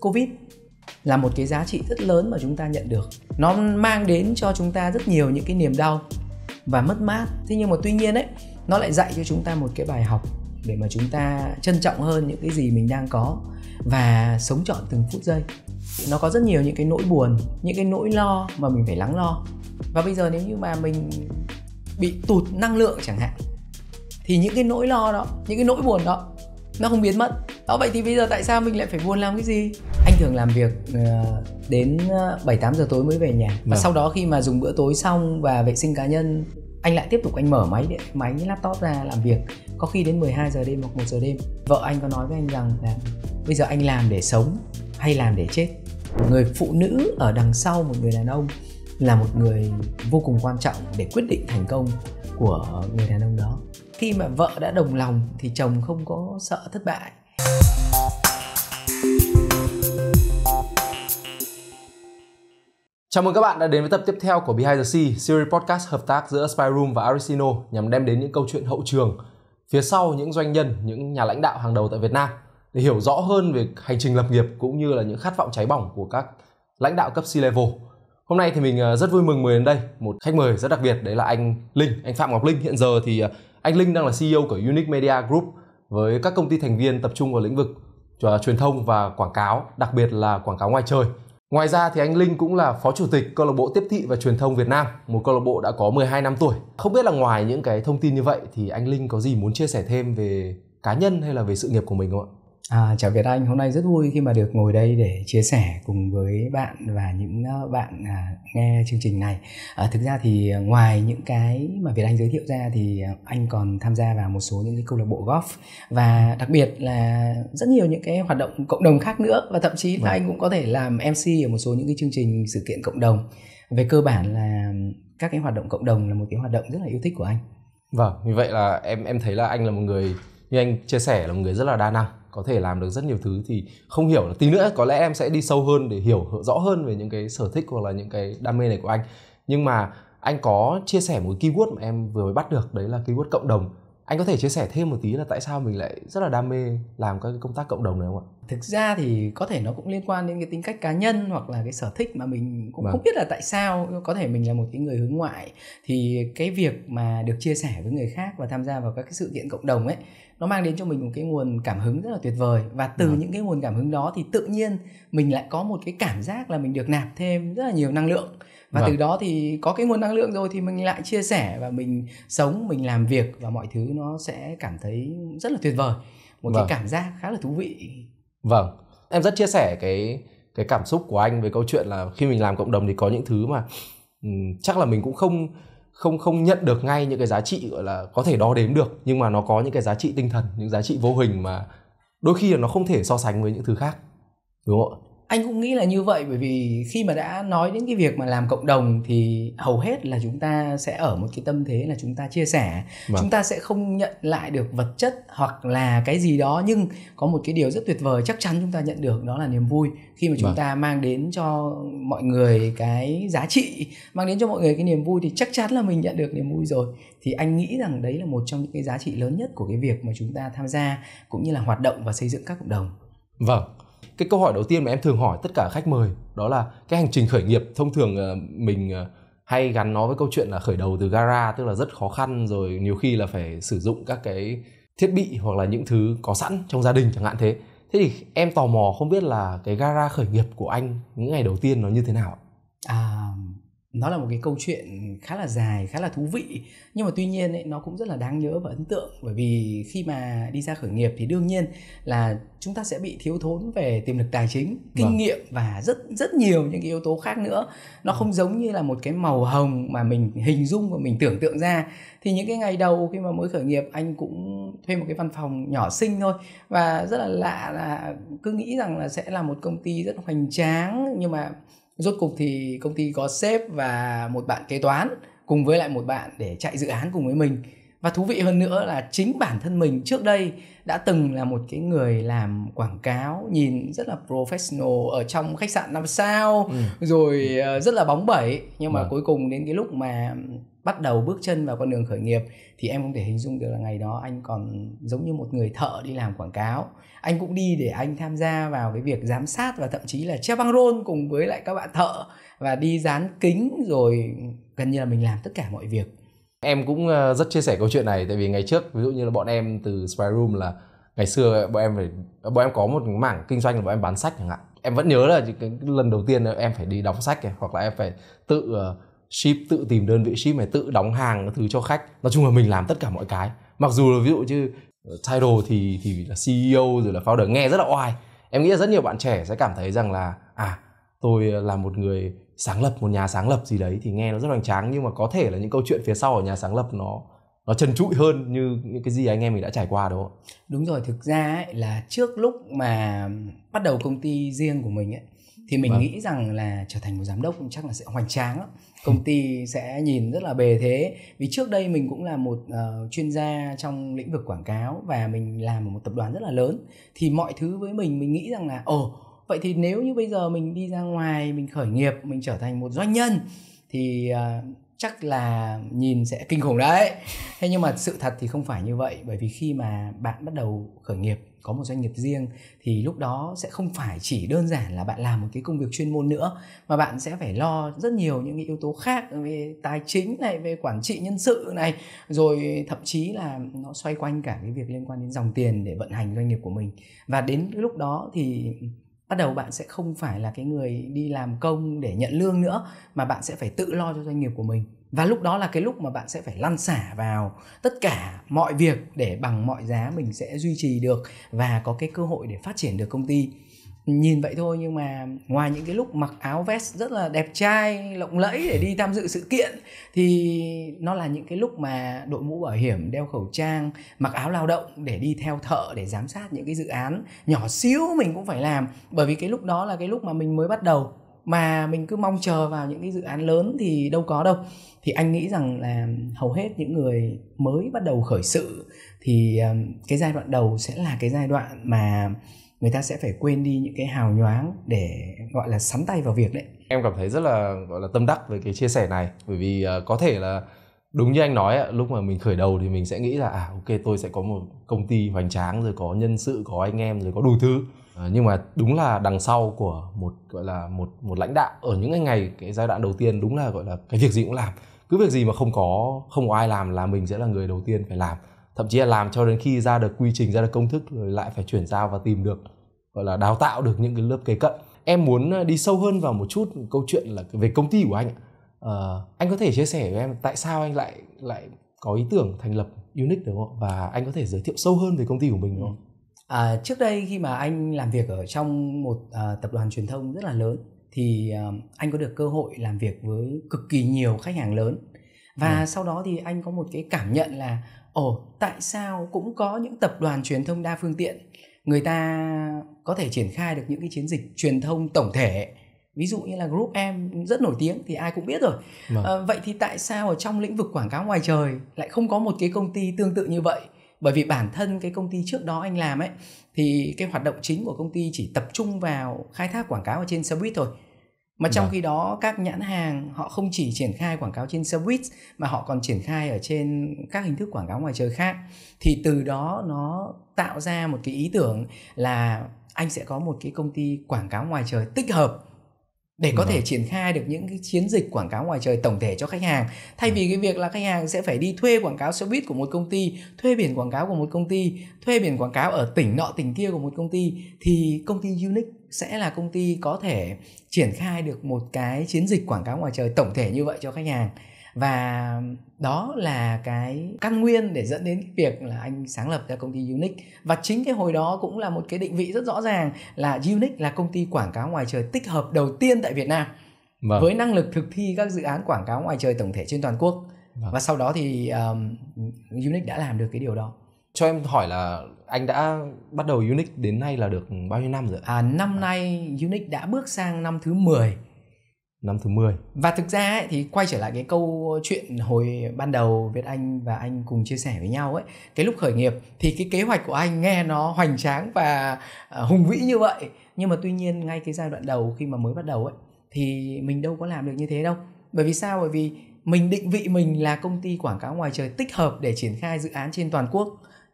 covid là một cái giá trị rất lớn mà chúng ta nhận được nó mang đến cho chúng ta rất nhiều những cái niềm đau và mất mát thế nhưng mà tuy nhiên ấy nó lại dạy cho chúng ta một cái bài học để mà chúng ta trân trọng hơn những cái gì mình đang có và sống chọn từng phút giây nó có rất nhiều những cái nỗi buồn những cái nỗi lo mà mình phải lắng lo và bây giờ nếu như mà mình bị tụt năng lượng chẳng hạn thì những cái nỗi lo đó những cái nỗi buồn đó nó không biến mất đó vậy thì bây giờ tại sao mình lại phải buồn làm cái gì anh thường làm việc ờ, đến 7 ờ, 8 giờ tối mới về nhà và Được. Vâng. sau đó khi mà dùng bữa tối xong và vệ sinh cá nhân anh lại tiếp tục anh mở máy điện máy laptop ra làm việc có khi đến 12 giờ đêm hoặc 1 giờ đêm vợ anh có nói với anh rằng là bây giờ anh làm để sống hay làm để chết người phụ nữ ở đằng sau một người đàn ông là một người vô cùng quan trọng để quyết định thành công của người đàn ông đó khi mà vợ đã đồng lòng thì chồng không có sợ thất bại Chào mừng các bạn đã đến với tập tiếp theo của Behind the Sea, series podcast hợp tác giữa Spy Room và Arisino nhằm đem đến những câu chuyện hậu trường phía sau những doanh nhân, những nhà lãnh đạo hàng đầu tại Việt Nam để hiểu rõ hơn về hành trình lập nghiệp cũng như là những khát vọng cháy bỏng của các lãnh đạo cấp C-level. Hôm nay thì mình ờ, rất vui mừng mời đến đây một khách mời rất đặc biệt đấy là anh Linh, anh Phạm Ngọc Linh hiện giờ thì ờ, anh Linh đang là CEO của Unique Media Group với các công ty thành viên tập trung vào lĩnh vực à, truyền thông và quảng cáo, đặc biệt là quảng cáo ngoài trời. Ngoài ra thì anh Linh cũng là phó chủ tịch câu lạc bộ tiếp thị và truyền thông Việt Nam, một câu lạc bộ đã có 12 năm tuổi. Không biết là ngoài những cái thông tin như vậy thì anh Linh có gì muốn chia sẻ thêm về cá nhân hay là về sự nghiệp của mình không ạ? À, chào Việt Anh, hôm nay rất vui khi mà được ngồi đây để chia sẻ cùng với bạn và những ờ, bạn à, nghe chương trình này. À, thực ra thì ờ, ngoài những cái mà Việt Anh giới thiệu ra thì ờ, anh còn tham gia vào một số những cái câu lạc bộ golf và đặc biệt là rất nhiều những cái hoạt động cộng đồng khác nữa và thậm chí là vâng. anh cũng có thể làm MC ở một số những cái chương trình sự kiện cộng đồng. Về cơ bản là các cái hoạt động cộng đồng là một cái hoạt động rất là yêu thích của anh. Vâng, như vậy là em em thấy là anh là một người như anh chia sẻ là một người rất là đa năng có thể làm được rất nhiều thứ thì không hiểu là tí nữa có lẽ em sẽ đi sâu hơn để hiểu rõ hơn về những cái sở thích hoặc là những cái đam mê này của anh nhưng mà anh có chia sẻ một cái keyword mà em vừa mới bắt được đấy là keyword cộng đồng anh có thể chia sẻ thêm một tí là tại sao mình lại rất là đam mê làm các công tác cộng đồng này không ạ thực ra thì có thể nó cũng liên quan đến cái tính cách cá nhân hoặc là cái sở thích mà mình cũng vâng. không biết là tại sao có thể mình là một cái người hướng ngoại thì cái việc mà được chia sẻ với người khác và tham gia vào các cái sự kiện cộng đồng ấy nó mang đến cho mình một cái nguồn cảm hứng rất là tuyệt vời và từ ừ. những cái nguồn cảm hứng đó thì tự nhiên mình lại có một cái cảm giác là mình được nạp thêm rất là nhiều năng lượng và vâng. từ đó thì có cái nguồn năng lượng rồi thì mình lại chia sẻ và mình sống mình làm việc và mọi thứ nó sẽ cảm thấy rất là tuyệt vời một vâng. cái cảm giác khá là thú vị vâng em rất chia sẻ cái cái cảm xúc của anh về câu chuyện là khi mình làm cộng đồng thì có những thứ mà um, chắc là mình cũng không không không nhận được ngay những cái giá trị gọi là có thể đo đếm được nhưng mà nó có những cái giá trị tinh thần những giá trị vô hình mà đôi khi là nó không thể so sánh với những thứ khác đúng không ạ anh cũng nghĩ là như vậy bởi vì khi mà đã nói đến cái việc mà làm cộng đồng thì hầu hết là chúng ta sẽ ở một cái tâm thế là chúng ta chia sẻ vâng. chúng ta sẽ không nhận lại được vật chất hoặc là cái gì đó nhưng có một cái điều rất tuyệt vời chắc chắn chúng ta nhận được đó là niềm vui khi mà chúng vâng. ta mang đến cho mọi người cái giá trị mang đến cho mọi người cái niềm vui thì chắc chắn là mình nhận được niềm vui rồi thì anh nghĩ rằng đấy là một trong những cái giá trị lớn nhất của cái việc mà chúng ta tham gia cũng như là hoạt động và xây dựng các cộng đồng vâng cái câu hỏi đầu tiên mà em thường hỏi tất cả khách mời đó là cái hành trình khởi nghiệp thông thường ờ, mình ờ, hay gắn nó với câu chuyện là khởi đầu từ gara tức là rất khó khăn rồi nhiều khi là phải sử dụng các cái thiết bị hoặc là những thứ có sẵn trong gia đình chẳng hạn thế thế thì em tò mò không biết là cái gara khởi nghiệp của anh những ngày đầu tiên nó như thế nào à nó là một cái câu chuyện khá là dài khá là thú vị nhưng mà tuy nhiên ấy, nó cũng rất là đáng nhớ và ấn tượng bởi vì khi mà đi ra khởi nghiệp thì đương nhiên là chúng ta sẽ bị thiếu thốn về tiềm lực tài chính vâng. kinh vâng. nghiệm và rất rất nhiều những cái yếu tố khác nữa nó không giống như là một cái màu hồng mà mình hình dung và mình tưởng tượng ra thì những cái ngày đầu khi mà mới khởi nghiệp anh cũng thuê một cái văn phòng nhỏ xinh thôi và rất là lạ là cứ nghĩ rằng là sẽ là một công ty rất hoành tráng nhưng mà rốt cục thì công ty có sếp và một bạn kế toán cùng với lại một bạn để chạy dự án cùng với mình và thú vị hơn nữa là chính bản thân mình trước đây đã từng là một cái người làm quảng cáo nhìn rất là professional ở trong khách sạn năm sao ừ. rồi ờ, rất là bóng bẩy nhưng mà ừ. cuối cùng đến cái lúc mà bắt đầu bước chân vào con đường khởi nghiệp thì em không thể hình dung được là ngày đó anh còn giống như một người thợ đi làm quảng cáo anh cũng đi để anh tham gia vào cái việc giám sát và thậm chí là treo băng rôn cùng với lại các bạn thợ và đi dán kính rồi gần như là mình làm tất cả mọi việc Em cũng ờ, rất chia sẻ câu chuyện này tại vì ngày trước ví dụ như là bọn em từ Spy Room là ngày xưa bọn em phải bọn em có một mảng kinh doanh là bọn em bán sách chẳng hạn. Em vẫn nhớ là cái lần đầu tiên em phải đi đóng sách này, hoặc là em phải tự ờ, ship tự tìm đơn vị ship này tự đóng hàng thứ cho khách. Nói chung là mình làm tất cả mọi cái. Mặc dù là ví dụ như ờ, title thì thì là CEO rồi là founder nghe rất là oai. Em nghĩ là rất nhiều bạn trẻ sẽ cảm thấy rằng là à tôi là một người sáng lập một nhà sáng lập gì đấy thì nghe nó rất hoành tráng nhưng mà có thể là những câu chuyện phía sau ở nhà sáng lập nó nó trần trụi hơn như những cái gì anh em mình đã trải qua đúng không? Đúng rồi, thực ra ấy, là trước lúc mà bắt đầu công ty riêng của mình ấy thì mình vâng. nghĩ rằng là trở thành một giám đốc cũng chắc là sẽ hoành tráng lắm. Công ty sẽ nhìn rất là bề thế. Vì trước đây mình cũng là một uh, chuyên gia trong lĩnh vực quảng cáo và mình làm ở một tập đoàn rất là lớn thì mọi thứ với mình mình nghĩ rằng là ồ oh, vậy thì nếu như bây giờ mình đi ra ngoài mình khởi nghiệp mình trở thành một doanh nhân thì uh, chắc là nhìn sẽ kinh khủng đấy thế nhưng mà sự thật thì không phải như vậy bởi vì khi mà bạn bắt đầu khởi nghiệp có một doanh nghiệp riêng thì lúc đó sẽ không phải chỉ đơn giản là bạn làm một cái công việc chuyên môn nữa mà bạn sẽ phải lo rất nhiều những cái yếu tố khác về tài chính này về quản trị nhân sự này rồi thậm chí là nó xoay quanh cả cái việc liên quan đến dòng tiền để vận hành doanh nghiệp của mình và đến lúc đó thì bắt đầu bạn sẽ không phải là cái người đi làm công để nhận lương nữa mà bạn sẽ phải tự lo cho doanh nghiệp của mình và lúc đó là cái lúc mà bạn sẽ phải lăn xả vào tất cả mọi việc để bằng mọi giá mình sẽ duy trì được và có cái cơ hội để phát triển được công ty nhìn vậy thôi nhưng mà ngoài những cái lúc mặc áo vest rất là đẹp trai lộng lẫy để đi tham dự sự kiện thì nó là những cái lúc mà đội mũ bảo hiểm đeo khẩu trang mặc áo lao động để đi theo thợ để giám sát những cái dự án nhỏ xíu mình cũng phải làm bởi vì cái lúc đó là cái lúc mà mình mới bắt đầu mà mình cứ mong chờ vào những cái dự án lớn thì đâu có đâu thì anh nghĩ rằng là hầu hết những người mới bắt đầu khởi sự thì ờ, cái giai đoạn đầu sẽ là cái giai đoạn mà người ta sẽ phải quên đi những cái hào nhoáng để gọi là sắn tay vào việc đấy em cảm thấy rất là gọi là tâm đắc về cái chia sẻ này bởi vì uh, có thể là đúng như anh nói lúc mà mình khởi đầu thì mình sẽ nghĩ là à ok tôi sẽ có một công ty hoành tráng rồi có nhân sự có anh em rồi có đủ thứ à, nhưng mà đúng là đằng sau của một gọi là một một lãnh đạo ở những cái ngày cái giai đoạn đầu tiên đúng là gọi là cái việc gì cũng làm cứ việc gì mà không có không có ai làm là mình sẽ là người đầu tiên phải làm thậm chí là làm cho đến khi ra được quy trình ra được công thức rồi lại phải chuyển giao và tìm được gọi là đào tạo được những cái lớp kế cận em muốn ờ, đi sâu hơn vào một chút câu chuyện là về công ty của anh à, anh có thể chia sẻ với em tại sao anh lại lại có ý tưởng thành lập Unique đúng không và anh có thể giới thiệu sâu hơn về công ty của mình đúng không ừ. à, trước đây khi mà anh làm việc ở trong một à, tập đoàn truyền thông rất là lớn thì à, anh có được cơ hội làm việc với cực kỳ nhiều khách hàng lớn và ừ. sau đó thì anh có một cái cảm nhận là ồ tại sao cũng có những tập đoàn truyền thông đa phương tiện người ta có thể triển khai được những cái chiến dịch truyền thông tổng thể ví dụ như là group em rất nổi tiếng thì ai cũng biết rồi à, vậy thì tại sao ở trong lĩnh vực quảng cáo ngoài trời lại không có một cái công ty tương tự như vậy bởi vì bản thân cái công ty trước đó anh làm ấy thì cái hoạt động chính của công ty chỉ tập trung vào khai thác quảng cáo ở trên xe buýt thôi mà trong Được. Dạ. khi đó các nhãn hàng họ không chỉ triển khai quảng cáo trên xe mà họ còn triển khai ở trên các hình thức quảng cáo ngoài trời khác thì từ đó nó tạo ra một cái ý tưởng là anh sẽ có một cái công ty quảng cáo ngoài trời tích hợp để có ừ. thể vâng. triển khai được những cái chiến dịch quảng cáo ngoài trời tổng thể cho khách hàng thay vì dạ. cái việc là khách hàng sẽ phải đi thuê quảng cáo xe buýt của một công ty thuê biển quảng cáo của một công ty thuê biển quảng cáo ở tỉnh nọ tỉnh kia của một công ty thì công ty Unique sẽ là công ty có thể triển khai được một cái chiến dịch quảng cáo ngoài trời tổng thể như vậy cho khách hàng và đó là cái căn nguyên để dẫn đến việc là anh sáng lập ra công ty Unique và chính cái hồi đó cũng là một cái định vị rất rõ ràng là Unique là công ty quảng cáo ngoài trời tích hợp đầu tiên tại Việt Nam vâng. với năng lực thực thi các dự án quảng cáo ngoài trời tổng thể trên toàn quốc vâng. và sau đó thì um, Unique đã làm được cái điều đó cho em hỏi là anh đã bắt đầu Unix đến nay là được bao nhiêu năm rồi? À, năm nay Unix đã bước sang năm thứ 10 Năm thứ 10 Và thực ra ấy, thì quay trở lại cái câu chuyện hồi ban đầu Việt Anh và anh cùng chia sẻ với nhau ấy Cái lúc khởi nghiệp thì cái kế hoạch của anh nghe nó hoành tráng và à, hùng vĩ như vậy Nhưng mà tuy nhiên ngay cái giai đoạn đầu khi mà mới bắt đầu ấy Thì mình đâu có làm được như thế đâu Bởi vì sao? Bởi vì mình định vị mình là công ty quảng cáo ngoài trời tích hợp để triển khai dự án trên toàn quốc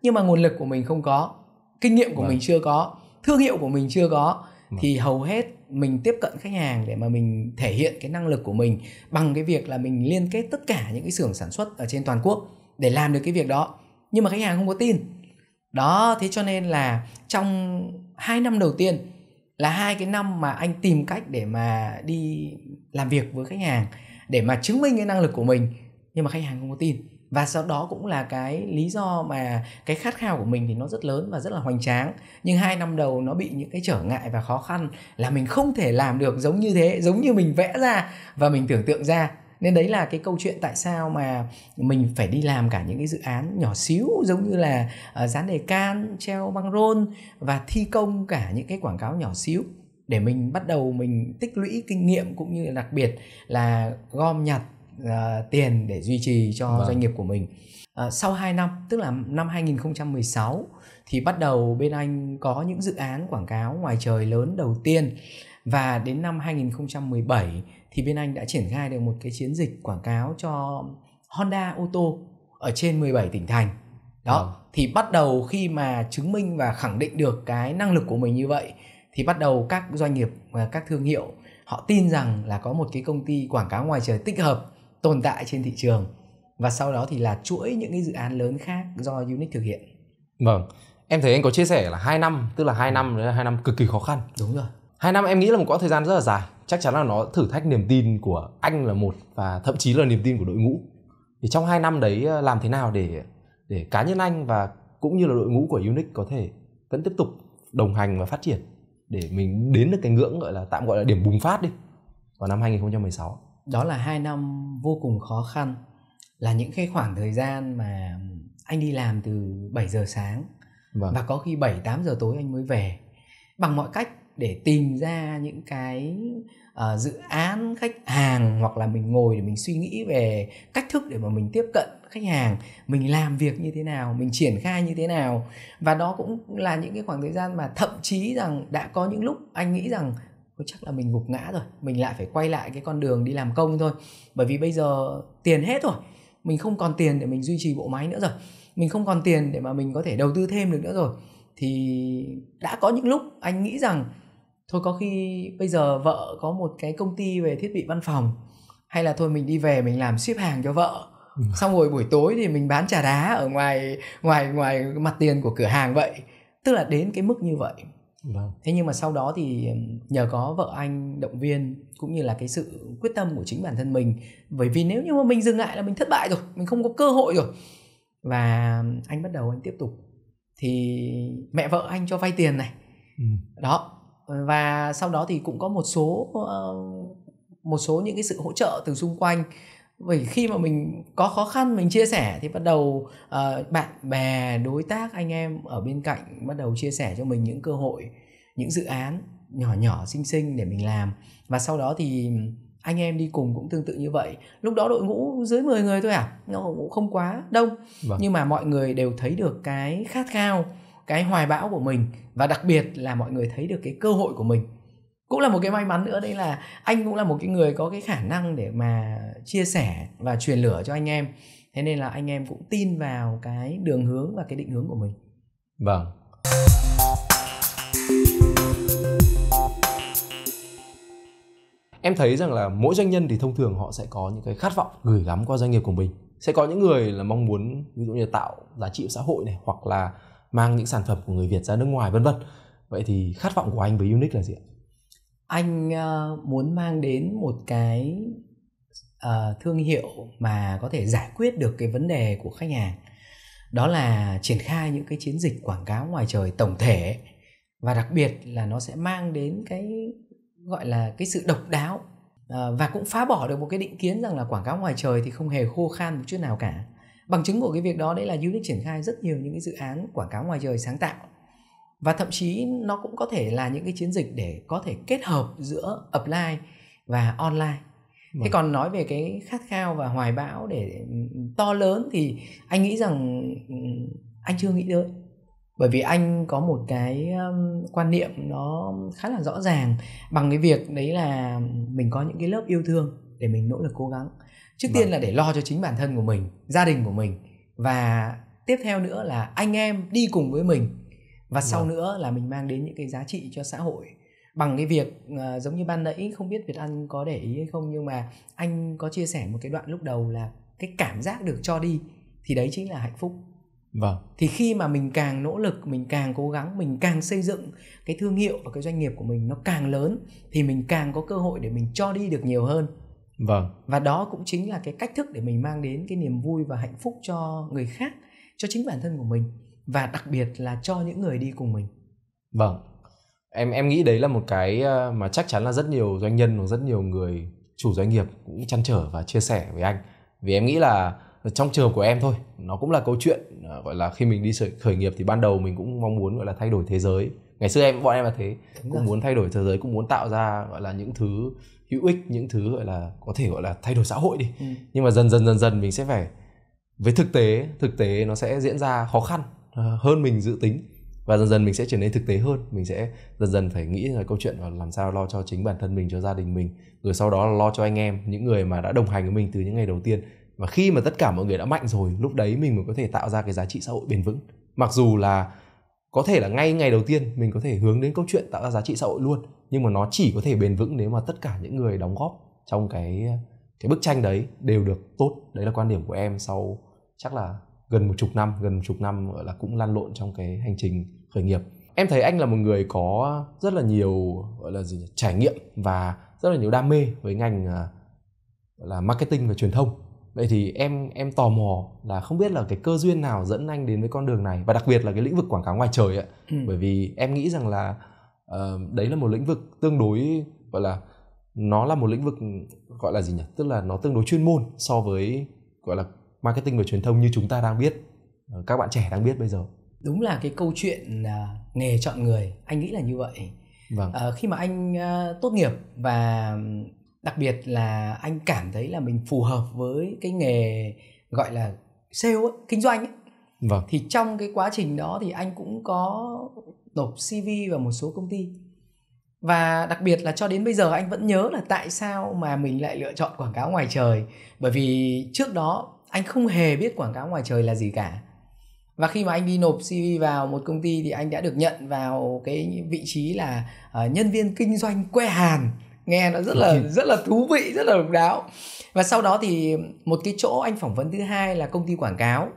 nhưng mà nguồn lực của mình không có kinh nghiệm của vâng. mình chưa có thương hiệu của mình chưa có vâng. thì hầu hết mình tiếp cận khách hàng để mà mình thể hiện cái năng lực của mình bằng cái việc là mình liên kết tất cả những cái xưởng sản xuất ở trên toàn quốc để làm được cái việc đó nhưng mà khách hàng không có tin đó thế cho nên là trong hai năm đầu tiên là hai cái năm mà anh tìm cách để mà đi làm việc với khách hàng để mà chứng minh cái năng lực của mình nhưng mà khách hàng không có tin và sau đó cũng là cái lý do mà cái khát khao của mình thì nó rất lớn và rất là hoành tráng nhưng hai năm đầu nó bị những cái trở ngại và khó khăn là mình không thể làm được giống như thế giống như mình vẽ ra và mình tưởng tượng ra nên đấy là cái câu chuyện tại sao mà mình phải đi làm cả những cái dự án nhỏ xíu giống như là ờ, dán đề can treo băng rôn và thi công cả những cái quảng cáo nhỏ xíu để mình bắt đầu mình tích lũy kinh nghiệm cũng như đặc biệt là gom nhặt uh, tiền để duy trì cho vâng. doanh nghiệp của mình uh, sau 2 năm tức là năm 2016 thì bắt đầu bên anh có những dự án quảng cáo ngoài trời lớn đầu tiên và đến năm 2017 thì bên anh đã triển khai được một cái chiến dịch quảng cáo cho Honda ô tô ở trên 17 tỉnh thành đó ừ. thì bắt đầu khi mà chứng minh và khẳng định được cái năng lực của mình như vậy thì bắt đầu các doanh nghiệp và các thương hiệu họ tin rằng là có một cái công ty quảng cáo ngoài trời tích hợp tồn tại trên thị trường và sau đó thì là chuỗi những cái dự án lớn khác do Unique thực hiện. Vâng, em thấy anh có chia sẻ là 2 năm, tức là 2 năm đấy là 2 năm cực kỳ khó khăn. Đúng rồi. 2 năm em nghĩ là một quãng thời gian rất là dài, chắc chắn là nó thử thách niềm tin của anh là một và thậm chí là niềm tin của đội ngũ. Thì trong 2 năm đấy ờ, làm thế nào để để cá nhân anh và cũng như là đội ngũ của Unique có thể vẫn tiếp tục đồng hành và phát triển để mình đến được cái ngưỡng gọi là tạm gọi là điểm bùng phát đi vào năm 2016 đó là hai năm vô cùng khó khăn là những cái khoảng thời gian mà anh đi làm từ 7 giờ sáng vâng. và có khi 7 8 giờ tối anh mới về bằng mọi cách để tìm ra những cái uh, dự án khách hàng hoặc là mình ngồi để mình suy nghĩ về cách thức để mà mình tiếp cận khách hàng mình làm việc như thế nào mình triển khai như thế nào và đó cũng là những cái khoảng thời gian mà thậm chí rằng đã có những lúc anh nghĩ rằng Ôi, chắc là mình gục ngã rồi mình lại phải quay lại cái con đường đi làm công thôi bởi vì bây giờ tiền hết rồi mình không còn tiền để mình duy trì bộ máy nữa rồi mình không còn tiền để mà mình có thể đầu tư thêm được nữa rồi thì đã có những lúc anh nghĩ rằng thôi có khi bây giờ vợ có một cái công ty về thiết bị văn phòng hay là thôi mình đi về mình làm ship hàng cho vợ ừ. xong rồi buổi tối thì mình bán trà đá ở ngoài ngoài ngoài mặt tiền của cửa hàng vậy tức là đến cái mức như vậy Vâng. Thế nhưng mà sau đó thì nhờ có vợ anh động viên cũng như là cái sự quyết tâm của chính bản thân mình bởi vì nếu như mà mình dừng lại là mình thất bại rồi, mình không có cơ hội rồi. Và anh bắt đầu anh tiếp tục thì mẹ vợ anh cho vay tiền này. Ừ. Đó. Và sau đó thì cũng có một số một số những cái sự hỗ trợ từ xung quanh bởi khi mà mình có khó khăn mình chia sẻ thì bắt đầu uh, bạn bè đối tác anh em ở bên cạnh bắt đầu chia sẻ cho mình những cơ hội những dự án nhỏ nhỏ xinh xinh để mình làm và sau đó thì anh em đi cùng cũng tương tự như vậy lúc đó đội ngũ dưới 10 người thôi à nó cũng không quá đông vâng. nhưng mà mọi người đều thấy được cái khát khao cái hoài bão của mình và đặc biệt là mọi người thấy được cái cơ hội của mình cũng là một cái may mắn nữa đấy là anh cũng là một cái người có cái khả năng để mà chia sẻ và truyền lửa cho anh em thế nên là anh em cũng tin vào cái đường hướng và cái định hướng của mình vâng em thấy rằng là mỗi doanh nhân thì thông thường họ sẽ có những cái khát vọng gửi gắm qua doanh nghiệp của mình sẽ có những người là mong muốn ví dụ như tạo giá trị xã hội này hoặc là mang những sản phẩm của người Việt ra nước ngoài vân vân vậy thì khát vọng của anh với Unique là gì ạ anh ờ, muốn mang đến một cái uh, thương hiệu mà có thể giải quyết được cái vấn đề của khách hàng đó là triển khai những cái chiến dịch quảng cáo ngoài trời tổng thể và đặc biệt là nó sẽ mang đến cái gọi là cái sự độc đáo à, và cũng phá bỏ được một cái định kiến rằng là quảng cáo ngoài trời thì không hề khô khan một chút nào cả bằng chứng của cái việc đó đấy là Unix triển khai rất nhiều những cái dự án quảng cáo ngoài trời sáng tạo và thậm chí nó cũng có thể là những cái chiến dịch để có thể kết hợp giữa offline và online vâng. thế còn nói về cái khát khao và hoài bão để to lớn thì anh nghĩ rằng anh chưa nghĩ tới bởi vì anh có một cái quan niệm nó khá là rõ ràng bằng cái việc đấy là mình có những cái lớp yêu thương để mình nỗ lực cố gắng trước tiên vâng. là để lo cho chính bản thân của mình gia đình của mình và tiếp theo nữa là anh em đi cùng với mình và sau vâng. nữa là mình mang đến những cái giá trị cho xã hội bằng cái việc uh, giống như ban nãy không biết Việt Anh có để ý hay không nhưng mà anh có chia sẻ một cái đoạn lúc đầu là cái cảm giác được cho đi thì đấy chính là hạnh phúc. Vâng. Thì khi mà mình càng nỗ lực, mình càng cố gắng, mình càng xây dựng cái thương hiệu và cái doanh nghiệp của mình nó càng lớn thì mình càng có cơ hội để mình cho đi được nhiều hơn. Vâng. Và đó cũng chính là cái cách thức để mình mang đến cái niềm vui và hạnh phúc cho người khác, cho chính bản thân của mình và đặc biệt là cho những người đi cùng mình vâng em em nghĩ đấy là một cái ờ, mà chắc chắn là rất nhiều doanh nhân hoặc rất nhiều người chủ doanh nghiệp cũng chăn trở và chia sẻ với anh vì em nghĩ là trong trường của em thôi nó cũng là câu chuyện ờ, gọi là khi mình đi khởi nghiệp thì ban đầu mình cũng mong muốn gọi là thay đổi thế giới ngày xưa em bọn em là thế Đúng cũng rồi. muốn thay đổi thế giới cũng muốn tạo ra gọi là những thứ hữu ích những thứ gọi là có thể gọi là thay đổi xã hội đi ừ. nhưng mà dần dần dần dần mình sẽ phải với thực tế thực tế nó sẽ diễn ra khó khăn Ờ, hơn mình dự tính và dần dần mình sẽ trở nên thực tế hơn mình sẽ dần dần phải nghĩ là câu chuyện là làm sao lo cho chính bản thân mình cho gia đình mình rồi sau đó là lo cho anh em những người mà đã đồng hành với mình từ những ngày đầu tiên và khi mà tất cả mọi người đã mạnh rồi lúc đấy mình mới có thể tạo ra cái giá trị xã hội bền vững mặc dù là có thể là ngay ngày đầu tiên mình có thể hướng đến câu chuyện tạo ra giá trị xã hội luôn nhưng mà nó chỉ có thể bền vững nếu mà tất cả những người đóng góp trong cái cái bức tranh đấy đều được tốt đấy là quan điểm của em sau chắc là gần một chục năm gần một chục năm là cũng lan lộn trong cái hành trình khởi nghiệp em thấy anh là một người có rất là nhiều gọi là gì trải nghiệm và rất là nhiều đam mê với ngành à, gọi là marketing và truyền thông vậy thì em em tò mò là không biết là cái cơ duyên nào dẫn anh đến với con đường này và đặc biệt là cái lĩnh vực quảng cáo ngoài trời ạ ừ. bởi vì em nghĩ rằng là uh, đấy là một lĩnh vực tương đối gọi là nó là một lĩnh vực gọi là gì nhỉ tức là nó tương đối chuyên môn so với gọi là marketing và truyền thông như chúng ta đang biết ờ, các bạn trẻ đang biết bây giờ đúng là cái câu chuyện uh, nghề chọn người anh nghĩ là như vậy vâng. uh, khi mà anh uh, tốt nghiệp và đặc biệt là anh cảm thấy là mình phù hợp với cái nghề gọi là sale ấy, kinh doanh ấy. Vâng. thì trong cái quá trình đó thì anh cũng có nộp cv vào một số công ty và đặc biệt là cho đến bây giờ anh vẫn nhớ là tại sao mà mình lại lựa chọn quảng cáo ngoài trời bởi vì trước đó anh không hề biết quảng cáo ngoài trời là gì cả và khi mà anh đi nộp CV vào một công ty thì anh đã được nhận vào cái vị trí là uh, nhân viên kinh doanh quê Hàn nghe nó rất là rất là thú vị rất là độc đáo và sau đó thì một cái chỗ anh phỏng vấn thứ hai là công ty quảng cáo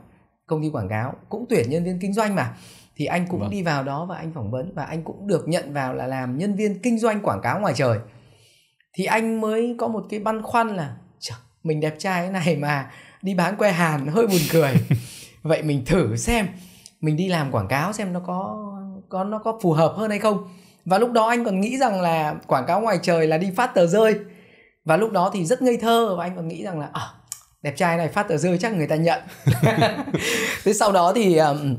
công ty quảng cáo cũng tuyển nhân viên kinh doanh mà thì anh cũng vâng. đi vào đó và anh phỏng vấn và anh cũng được nhận vào là làm nhân viên kinh doanh quảng cáo ngoài trời thì anh mới có một cái băn khoăn là mình đẹp trai thế này mà đi bán que hàn hơi buồn cười vậy mình thử xem mình đi làm quảng cáo xem nó có có nó có phù hợp hơn hay không và lúc đó anh còn nghĩ rằng là quảng cáo ngoài trời là đi phát tờ rơi và lúc đó thì rất ngây thơ và anh còn nghĩ rằng là à, đẹp trai này phát tờ rơi chắc người ta nhận thế sau đó thì um,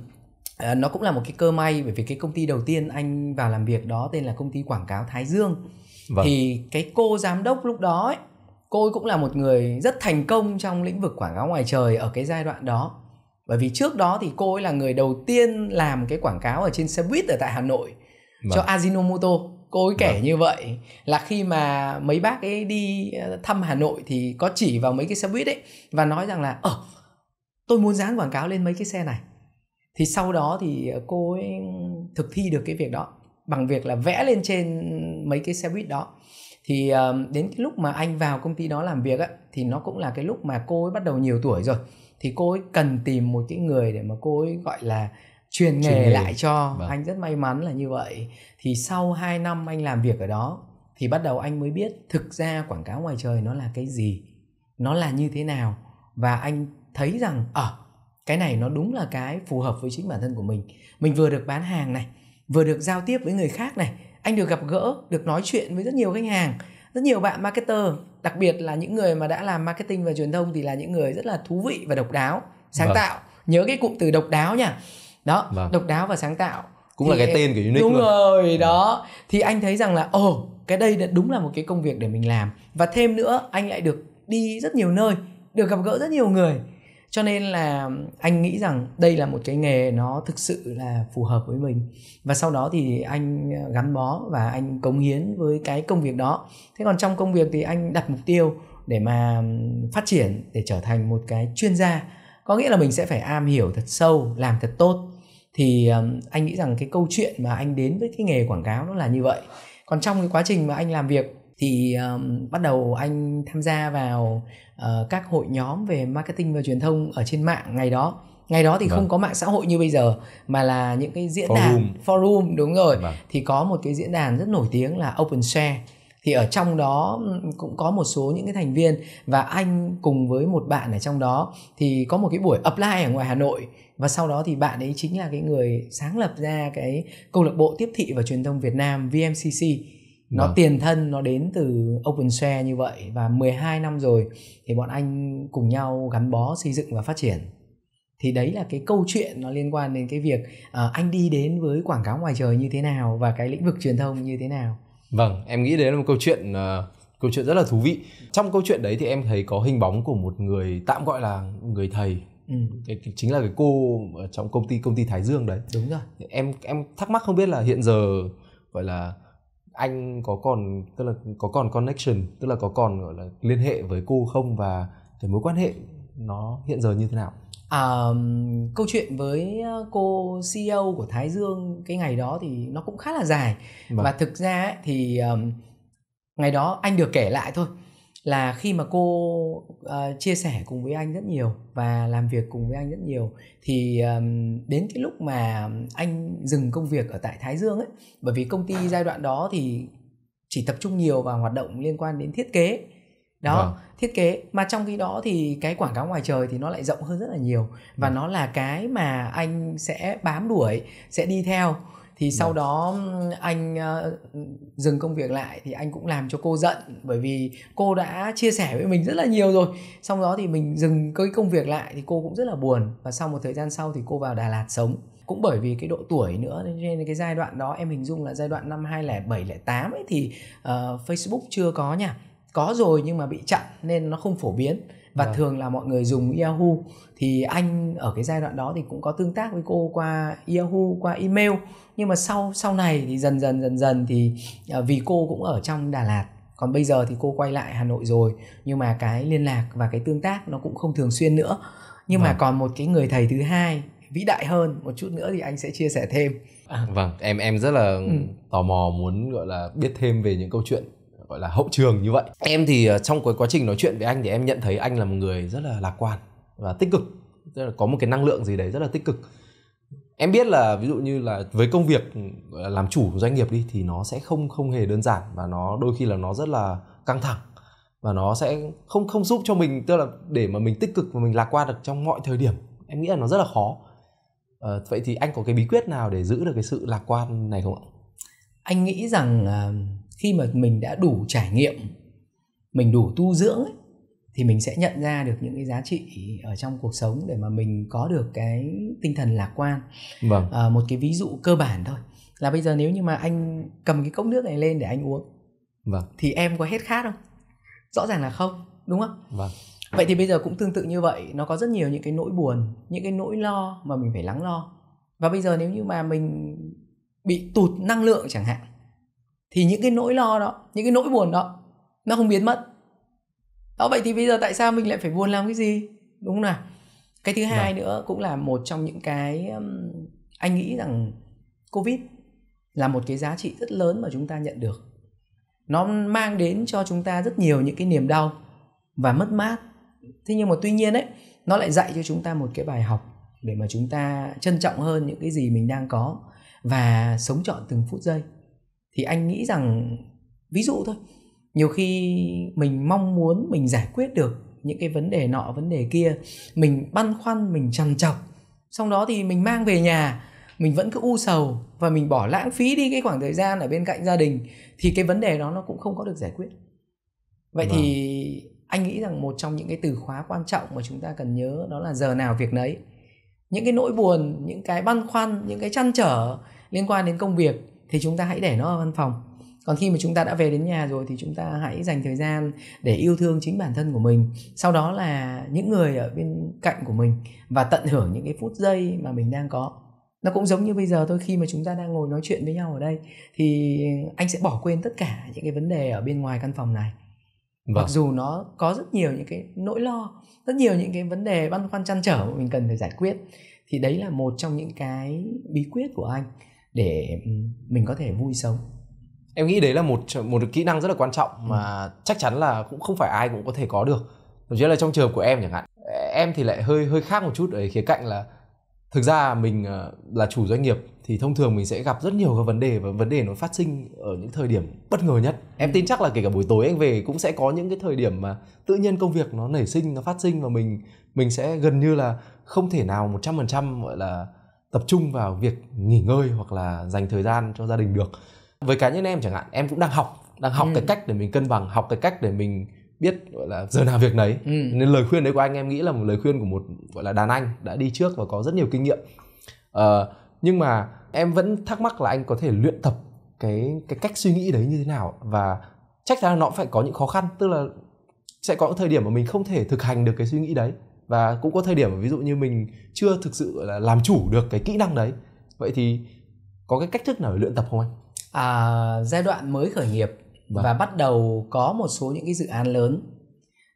nó cũng là một cái cơ may bởi vì cái công ty đầu tiên anh vào làm việc đó tên là công ty quảng cáo Thái Dương vâng. thì cái cô giám đốc lúc đó ấy, cô ấy cũng là một người rất thành công trong lĩnh vực quảng cáo ngoài trời ở cái giai đoạn đó bởi vì trước đó thì cô ấy là người đầu tiên làm cái quảng cáo ở trên xe buýt ở tại hà nội vâng. cho ajinomoto cô ấy kể vâng. như vậy là khi mà mấy bác ấy đi ờ, thăm hà nội thì có chỉ vào mấy cái xe buýt ấy và nói rằng là ờ tôi muốn dán quảng cáo lên mấy cái xe này thì sau đó thì ờ, cô ấy thực thi được cái việc đó bằng việc là vẽ lên trên mấy cái xe buýt đó thì đến cái lúc mà anh vào công ty đó làm việc á thì nó cũng là cái lúc mà cô ấy bắt đầu nhiều tuổi rồi thì cô ấy cần tìm một cái người để mà cô ấy gọi là truyền nghề, nghề lại cho vâng. anh rất may mắn là như vậy thì sau 2 năm anh làm việc ở đó thì bắt đầu anh mới biết thực ra quảng cáo ngoài trời nó là cái gì nó là như thế nào và anh thấy rằng ở ờ, à, cái này nó đúng là cái phù hợp với chính bản thân của mình mình vừa được bán hàng này vừa được giao tiếp với người khác này anh được gặp gỡ được nói chuyện với rất nhiều khách hàng rất nhiều bạn marketer đặc biệt là những người mà đã làm marketing và truyền thông thì là những người rất là thú vị và độc đáo sáng vâng. tạo nhớ cái cụm từ độc đáo nha đó vâng. độc đáo và sáng tạo cũng thì, là cái tên của unique đúng luôn. rồi vâng. đó thì anh thấy rằng là ồ oh, cái đây đúng là một cái công việc để mình làm và thêm nữa anh lại được đi rất nhiều nơi được gặp gỡ rất nhiều người cho nên là anh nghĩ rằng đây là một cái nghề nó thực sự là phù hợp với mình và sau đó thì anh ờ, gắn bó và anh cống hiến với cái công việc đó thế còn trong công việc thì anh đặt mục tiêu để mà phát triển để trở thành một cái chuyên gia có nghĩa là mình sẽ phải am hiểu thật sâu làm thật tốt thì anh nghĩ rằng cái câu chuyện mà anh đến với cái nghề quảng cáo nó là như vậy còn trong cái quá trình mà anh làm việc thì um, bắt đầu anh tham gia vào Ờ, các hội nhóm về marketing và truyền thông ở trên mạng ngày đó ngày đó thì vâng. không có mạng xã hội như bây giờ mà là những cái diễn forum. đàn forum đúng rồi vâng. thì có một cái diễn đàn rất nổi tiếng là open share thì ở trong đó cũng có một số những cái thành viên và anh cùng với một bạn ở trong đó thì có một cái buổi apply ở ngoài Hà Nội và sau đó thì bạn ấy chính là cái người sáng lập ra cái câu lạc bộ tiếp thị và truyền thông Việt Nam VMCC nó vâng. tiền thân nó đến từ open share như vậy và 12 năm rồi thì bọn anh cùng nhau gắn bó xây dựng và phát triển thì đấy là cái câu chuyện nó liên quan đến cái việc uh, anh đi đến với quảng cáo ngoài trời như thế nào và cái lĩnh vực truyền thông như thế nào vâng em nghĩ đấy là một câu chuyện uh, câu chuyện rất là thú vị trong câu chuyện đấy thì em thấy có hình bóng của một người tạm gọi là người thầy ừ. cái, chính là cái cô ở trong công ty công ty Thái Dương đấy đúng rồi em em thắc mắc không biết là hiện giờ gọi là anh có còn tức là có còn connection tức là có còn gọi là liên hệ với cô không và cái mối quan hệ nó hiện giờ như thế nào à, câu chuyện với ờ, cô CEO của Thái Dương cái ngày đó thì nó cũng khá là dài vâng. và thực ra ấy, thì um, ngày đó anh được kể lại thôi là khi mà cô uh, chia sẻ cùng với anh rất nhiều và làm việc cùng với anh rất nhiều thì um, đến cái lúc mà anh dừng công việc ở tại Thái Dương ấy bởi vì công ty giai đoạn đó thì chỉ tập trung nhiều vào hoạt động liên quan đến thiết kế đó vâng. thiết kế mà trong khi đó thì cái quảng cáo ngoài trời thì nó lại rộng hơn rất là nhiều và vâng. nó là cái mà anh sẽ bám đuổi sẽ đi theo thì sau vâng. đó anh ờ, dừng công việc lại thì anh cũng làm cho cô giận bởi vì cô đã chia sẻ với mình rất là nhiều rồi sau đó thì mình dừng cái công việc lại thì cô cũng rất là buồn và sau một thời gian sau thì cô vào Đà Lạt sống cũng bởi vì cái độ tuổi nữa nên cái giai đoạn đó em hình dung là giai đoạn năm 2007 2008 ấy thì uh, Facebook chưa có nha có rồi nhưng mà bị chặn nên nó không phổ biến và à. thường là mọi người dùng Yahoo thì anh ở cái giai đoạn đó thì cũng có tương tác với cô qua Yahoo qua email nhưng mà sau sau này thì dần dần dần dần thì à, vì cô cũng ở trong Đà Lạt còn bây giờ thì cô quay lại Hà Nội rồi nhưng mà cái liên lạc và cái tương tác nó cũng không thường xuyên nữa nhưng vâng. mà còn một cái người thầy thứ hai vĩ đại hơn một chút nữa thì anh sẽ chia sẻ thêm à, vâng em em rất là ừ. tò mò muốn gọi là biết thêm về những câu chuyện gọi là hậu trường như vậy em thì ờ, trong cái quá trình nói chuyện với anh thì em nhận thấy anh là một người rất là lạc quan và tích cực tức là có một cái năng lượng gì đấy rất là tích cực em biết là ví dụ như là với công việc làm chủ doanh nghiệp đi thì nó sẽ không không hề đơn giản và nó đôi khi là nó rất là căng thẳng và nó sẽ không không giúp cho mình tức là để mà mình tích cực và mình lạc quan được trong mọi thời điểm em nghĩ là nó rất là khó à, vậy thì anh có cái bí quyết nào để giữ được cái sự lạc quan này không ạ anh nghĩ rằng uh khi mà mình đã đủ trải nghiệm mình đủ tu dưỡng ấy, thì mình sẽ nhận ra được những cái giá trị ở trong cuộc sống để mà mình có được cái tinh thần lạc quan vâng. à, một cái ví dụ cơ bản thôi là bây giờ nếu như mà anh cầm cái cốc nước này lên để anh uống vâng. thì em có hết khát không rõ ràng là không đúng không vâng. vậy thì bây giờ cũng tương tự như vậy nó có rất nhiều những cái nỗi buồn những cái nỗi lo mà mình phải lắng lo và bây giờ nếu như mà mình bị tụt năng lượng chẳng hạn thì những cái nỗi lo đó những cái nỗi buồn đó nó không biến mất đó vậy thì bây giờ tại sao mình lại phải buồn làm cái gì đúng không nào cái thứ hai Được. Vâng. nữa cũng là một trong những cái anh nghĩ rằng covid là một cái giá trị rất lớn mà chúng ta nhận được nó mang đến cho chúng ta rất nhiều những cái niềm đau và mất mát thế nhưng mà tuy nhiên ấy nó lại dạy cho chúng ta một cái bài học để mà chúng ta trân trọng hơn những cái gì mình đang có và sống trọn từng phút giây thì anh nghĩ rằng ví dụ thôi nhiều khi mình mong muốn mình giải quyết được những cái vấn đề nọ vấn đề kia mình băn khoăn mình trằn trọc sau đó thì mình mang về nhà mình vẫn cứ u sầu và mình bỏ lãng phí đi cái khoảng thời gian ở bên cạnh gia đình thì cái vấn đề đó nó cũng không có được giải quyết vậy vâng. thì anh nghĩ rằng một trong những cái từ khóa quan trọng mà chúng ta cần nhớ đó là giờ nào việc nấy những cái nỗi buồn những cái băn khoăn những cái chăn trở liên quan đến công việc thì chúng ta hãy để nó ở văn phòng còn khi mà chúng ta đã về đến nhà rồi thì chúng ta hãy dành thời gian để yêu thương chính bản thân của mình sau đó là những người ở bên cạnh của mình và tận hưởng những cái phút giây mà mình đang có nó cũng giống như bây giờ thôi khi mà chúng ta đang ngồi nói chuyện với nhau ở đây thì anh sẽ bỏ quên tất cả những cái vấn đề ở bên ngoài căn phòng này vâng. mặc dù nó có rất nhiều những cái nỗi lo rất nhiều những cái vấn đề băn khoăn chăn trở mà mình cần phải giải quyết thì đấy là một trong những cái bí quyết của anh để ừ, mình có thể vui sống em nghĩ đấy là một một kỹ năng rất là quan trọng mà ừ. chắc chắn là cũng không phải ai cũng có thể có được thậm chí là trong trường của em chẳng hạn em thì lại hơi hơi khác một chút ở khía cạnh là thực ra mình ờ, là chủ doanh nghiệp thì thông thường mình sẽ gặp rất nhiều các vấn đề và vấn đề nó phát sinh ở những thời điểm bất ngờ nhất em ừ. tin chắc là kể cả buổi tối anh về cũng sẽ có những cái thời điểm mà tự nhiên công việc nó nảy sinh nó phát sinh và mình mình sẽ gần như là không thể nào 100% gọi là tập trung vào việc nghỉ ngơi hoặc là dành thời gian cho gia đình được với cá nhân em chẳng hạn em cũng đang học đang học ừ. cái cách để mình cân bằng học cái cách để mình biết gọi là giờ nào việc nấy ừ. nên lời khuyên đấy của anh em nghĩ là một lời khuyên của một gọi là đàn anh đã đi trước và có rất nhiều kinh nghiệm ờ, nhưng mà em vẫn thắc mắc là anh có thể luyện tập cái cái cách suy nghĩ đấy như thế nào và chắc chắn là nó phải có những khó khăn tức là sẽ có những thời điểm mà mình không thể thực hành được cái suy nghĩ đấy và cũng có thời điểm ví dụ như mình chưa thực sự là làm chủ được cái kỹ năng đấy vậy thì có cái cách thức nào để luyện tập không anh à, giai đoạn mới khởi nghiệp vâng. và bắt đầu có một số những cái dự án lớn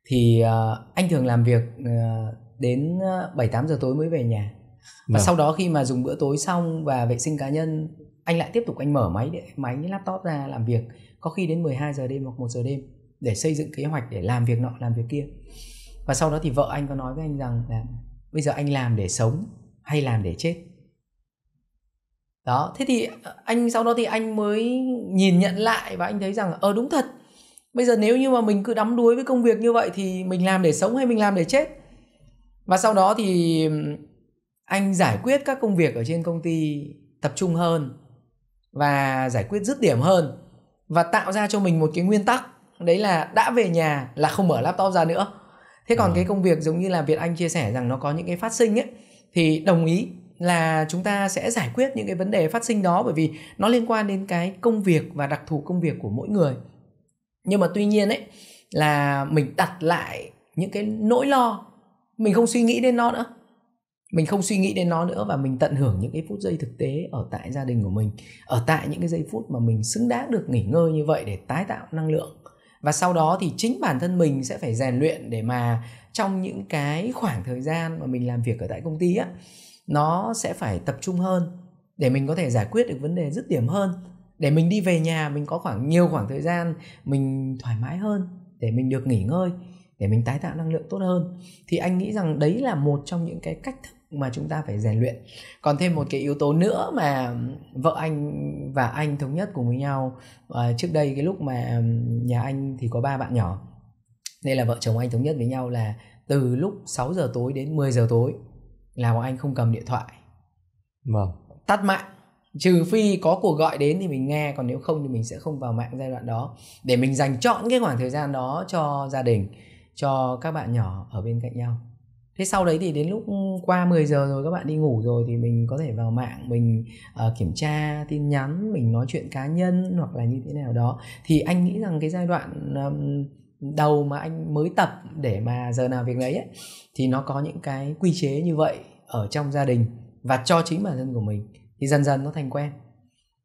thì uh, anh thường làm việc uh, đến 7 à, 8 giờ tối mới về nhà. Và vâng. sau đó khi mà dùng bữa tối xong và vệ sinh cá nhân, anh lại tiếp tục anh mở máy để máy laptop ra làm việc, có khi đến 12 giờ đêm hoặc 1 giờ đêm để xây dựng kế hoạch để làm việc nọ làm việc kia và sau đó thì vợ anh có nói với anh rằng là bây giờ anh làm để sống hay làm để chết đó thế thì ờ, anh sau đó thì anh mới nhìn nhận lại và anh thấy rằng ờ đúng thật bây giờ nếu như mà mình cứ đắm đuối với công việc như vậy thì mình làm để sống hay mình làm để chết và sau đó thì anh giải quyết các công việc ở trên công ty tập trung hơn và giải quyết dứt điểm hơn và tạo ra cho mình một cái nguyên tắc đấy là đã về nhà là không mở laptop ra nữa thế còn ừ. cái vâng. công việc giống như là việt anh chia sẻ rằng nó có những cái phát sinh ấy thì đồng ý là chúng ta sẽ giải quyết những cái vấn đề phát sinh đó bởi vì nó liên quan đến cái công việc và đặc thù công việc của mỗi người nhưng mà tuy nhiên ấy là mình đặt lại những cái nỗi lo mình không suy nghĩ đến nó nữa mình không suy nghĩ đến nó nữa và mình tận hưởng những cái phút giây thực tế ở tại gia đình của mình ở tại những cái giây phút mà mình xứng đáng được nghỉ ngơi như vậy để tái tạo năng lượng và sau đó thì chính bản thân mình sẽ phải rèn luyện để mà trong những cái khoảng thời gian mà mình làm việc ở tại công ty á nó sẽ phải tập trung hơn để mình có thể giải quyết được vấn đề dứt điểm hơn để mình đi về nhà mình có khoảng nhiều khoảng thời gian mình thoải mái hơn để mình được nghỉ ngơi để mình tái tạo năng lượng tốt hơn thì anh nghĩ rằng đấy là một trong những cái cách thức mà chúng ta phải rèn luyện còn thêm một cái yếu tố nữa mà vợ anh và anh thống nhất cùng với nhau à, trước đây cái lúc mà nhà anh thì có ba bạn nhỏ nên là vợ chồng anh thống nhất với nhau là từ lúc 6 giờ tối đến 10 giờ tối là bọn anh không cầm điện thoại vâng. tắt mạng trừ phi có cuộc gọi đến thì mình nghe còn nếu không thì mình sẽ không vào mạng giai đoạn đó để mình dành chọn cái khoảng thời gian đó cho gia đình cho các bạn nhỏ ở bên cạnh nhau thế sau đấy thì đến lúc qua 10 giờ rồi các bạn đi ngủ rồi thì mình có thể vào mạng mình uh, kiểm tra tin nhắn mình nói chuyện cá nhân hoặc là như thế nào đó thì anh nghĩ rằng cái giai đoạn um, đầu mà anh mới tập để mà giờ nào việc đấy ấy thì nó có những cái quy chế như vậy ở trong gia đình và cho chính bản thân của mình thì dần dần nó thành quen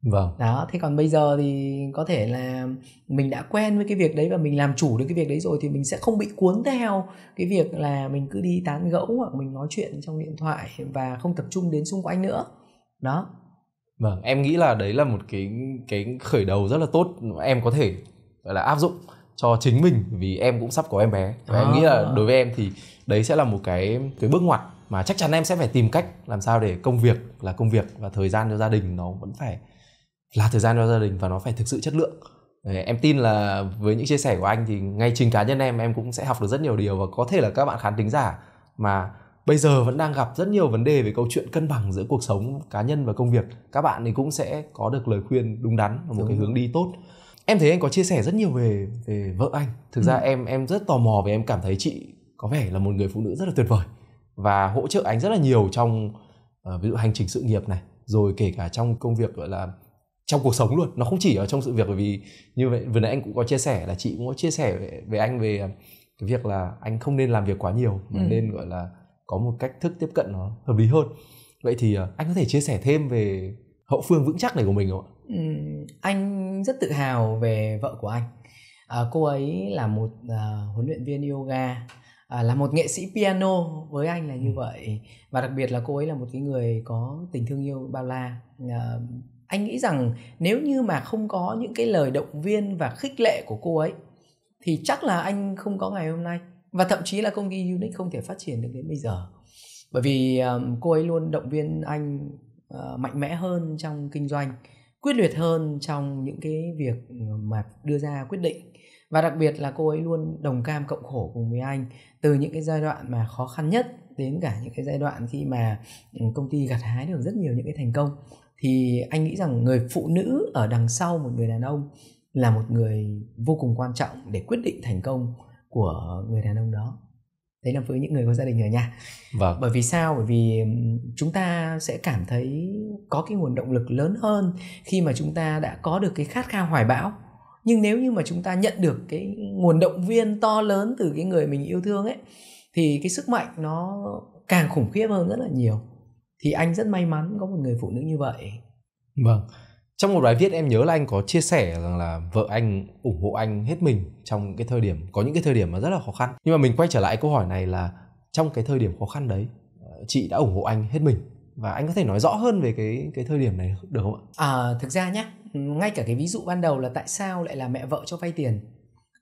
vâng đó thế còn bây giờ thì có thể là mình đã quen với cái việc đấy và mình làm chủ được cái việc đấy rồi thì mình sẽ không bị cuốn theo cái việc là mình cứ đi tán gẫu hoặc mình nói chuyện trong điện thoại và không tập trung đến xung quanh nữa đó vâng em nghĩ là đấy là một cái cái khởi đầu rất là tốt em có thể gọi là áp dụng cho chính mình vì em cũng sắp có em bé và à. em nghĩ là ờ. đối với em thì đấy sẽ là một cái cái bước ngoặt mà chắc chắn em sẽ phải tìm cách làm sao để công việc là công việc và thời gian cho gia đình nó vẫn phải là thời gian cho gia đình và nó phải thực sự chất lượng em tin là với những chia sẻ của anh thì ngay chính cá nhân em em cũng sẽ học được rất nhiều điều và có thể là các bạn khán tính giả mà bây giờ vẫn đang gặp rất nhiều vấn đề về câu chuyện cân bằng giữa cuộc sống cá nhân và công việc các bạn thì cũng sẽ có được lời khuyên đúng đắn và một cái hướng đi tốt em thấy anh có chia sẻ rất nhiều về về vợ anh thực ừ. ra em em rất tò mò và em cảm thấy chị có vẻ là một người phụ nữ rất là tuyệt vời và hỗ trợ anh rất là nhiều trong uh, ví dụ hành trình sự nghiệp này rồi kể cả trong công việc gọi là trong cuộc sống luôn nó không chỉ ở trong sự việc bởi vì như vậy vừa nãy anh cũng có chia sẻ là chị cũng có chia sẻ về, anh về à, cái việc là anh không nên làm việc quá nhiều mà ừ. nên gọi là có một cách thức tiếp cận nó hợp lý hơn vậy thì à, anh có thể chia sẻ thêm về hậu phương vững chắc này của mình không ạ ừ, anh rất tự hào về vợ của anh à, cô ấy là một à, huấn luyện viên yoga à, là một nghệ sĩ piano với anh là như ừ. vậy và đặc biệt là cô ấy là một cái người có tình thương yêu bao la à, anh nghĩ rằng nếu như mà không có những cái lời động viên và khích lệ của cô ấy thì chắc là anh không có ngày hôm nay và thậm chí là công ty Unix không thể phát triển được đến bây giờ bởi vì um, cô ấy luôn động viên anh uh, mạnh mẽ hơn trong kinh doanh quyết liệt hơn trong những cái việc mà đưa ra quyết định và đặc biệt là cô ấy luôn đồng cam cộng khổ cùng với anh từ những cái giai đoạn mà khó khăn nhất đến cả những cái giai đoạn khi mà ừ, công ty gặt hái được rất nhiều những cái thành công thì anh nghĩ rằng người phụ nữ ở đằng sau một người đàn ông là một người vô cùng quan trọng để quyết định thành công của người đàn ông đó đấy là với những người có gia đình ở nhà. vâng. bởi vì sao bởi vì chúng ta sẽ cảm thấy có cái nguồn động lực lớn hơn khi mà chúng ta đã có được cái khát khao hoài bão nhưng nếu như mà chúng ta nhận được cái nguồn động viên to lớn từ cái người mình yêu thương ấy thì cái sức mạnh nó càng khủng khiếp hơn rất là nhiều thì anh rất may mắn có một người phụ nữ như vậy vâng trong một bài viết em nhớ là anh có chia sẻ rằng là vợ anh ủng hộ anh hết mình trong cái thời điểm có những cái thời điểm mà rất là khó khăn nhưng mà mình quay trở lại câu hỏi này là trong cái thời điểm khó khăn đấy ờ, chị đã ủng hộ anh hết mình và anh có thể nói rõ hơn về cái cái thời điểm này được không ạ? À, thực ra nhé, ngay cả cái ví dụ ban đầu là tại sao lại là mẹ vợ cho vay tiền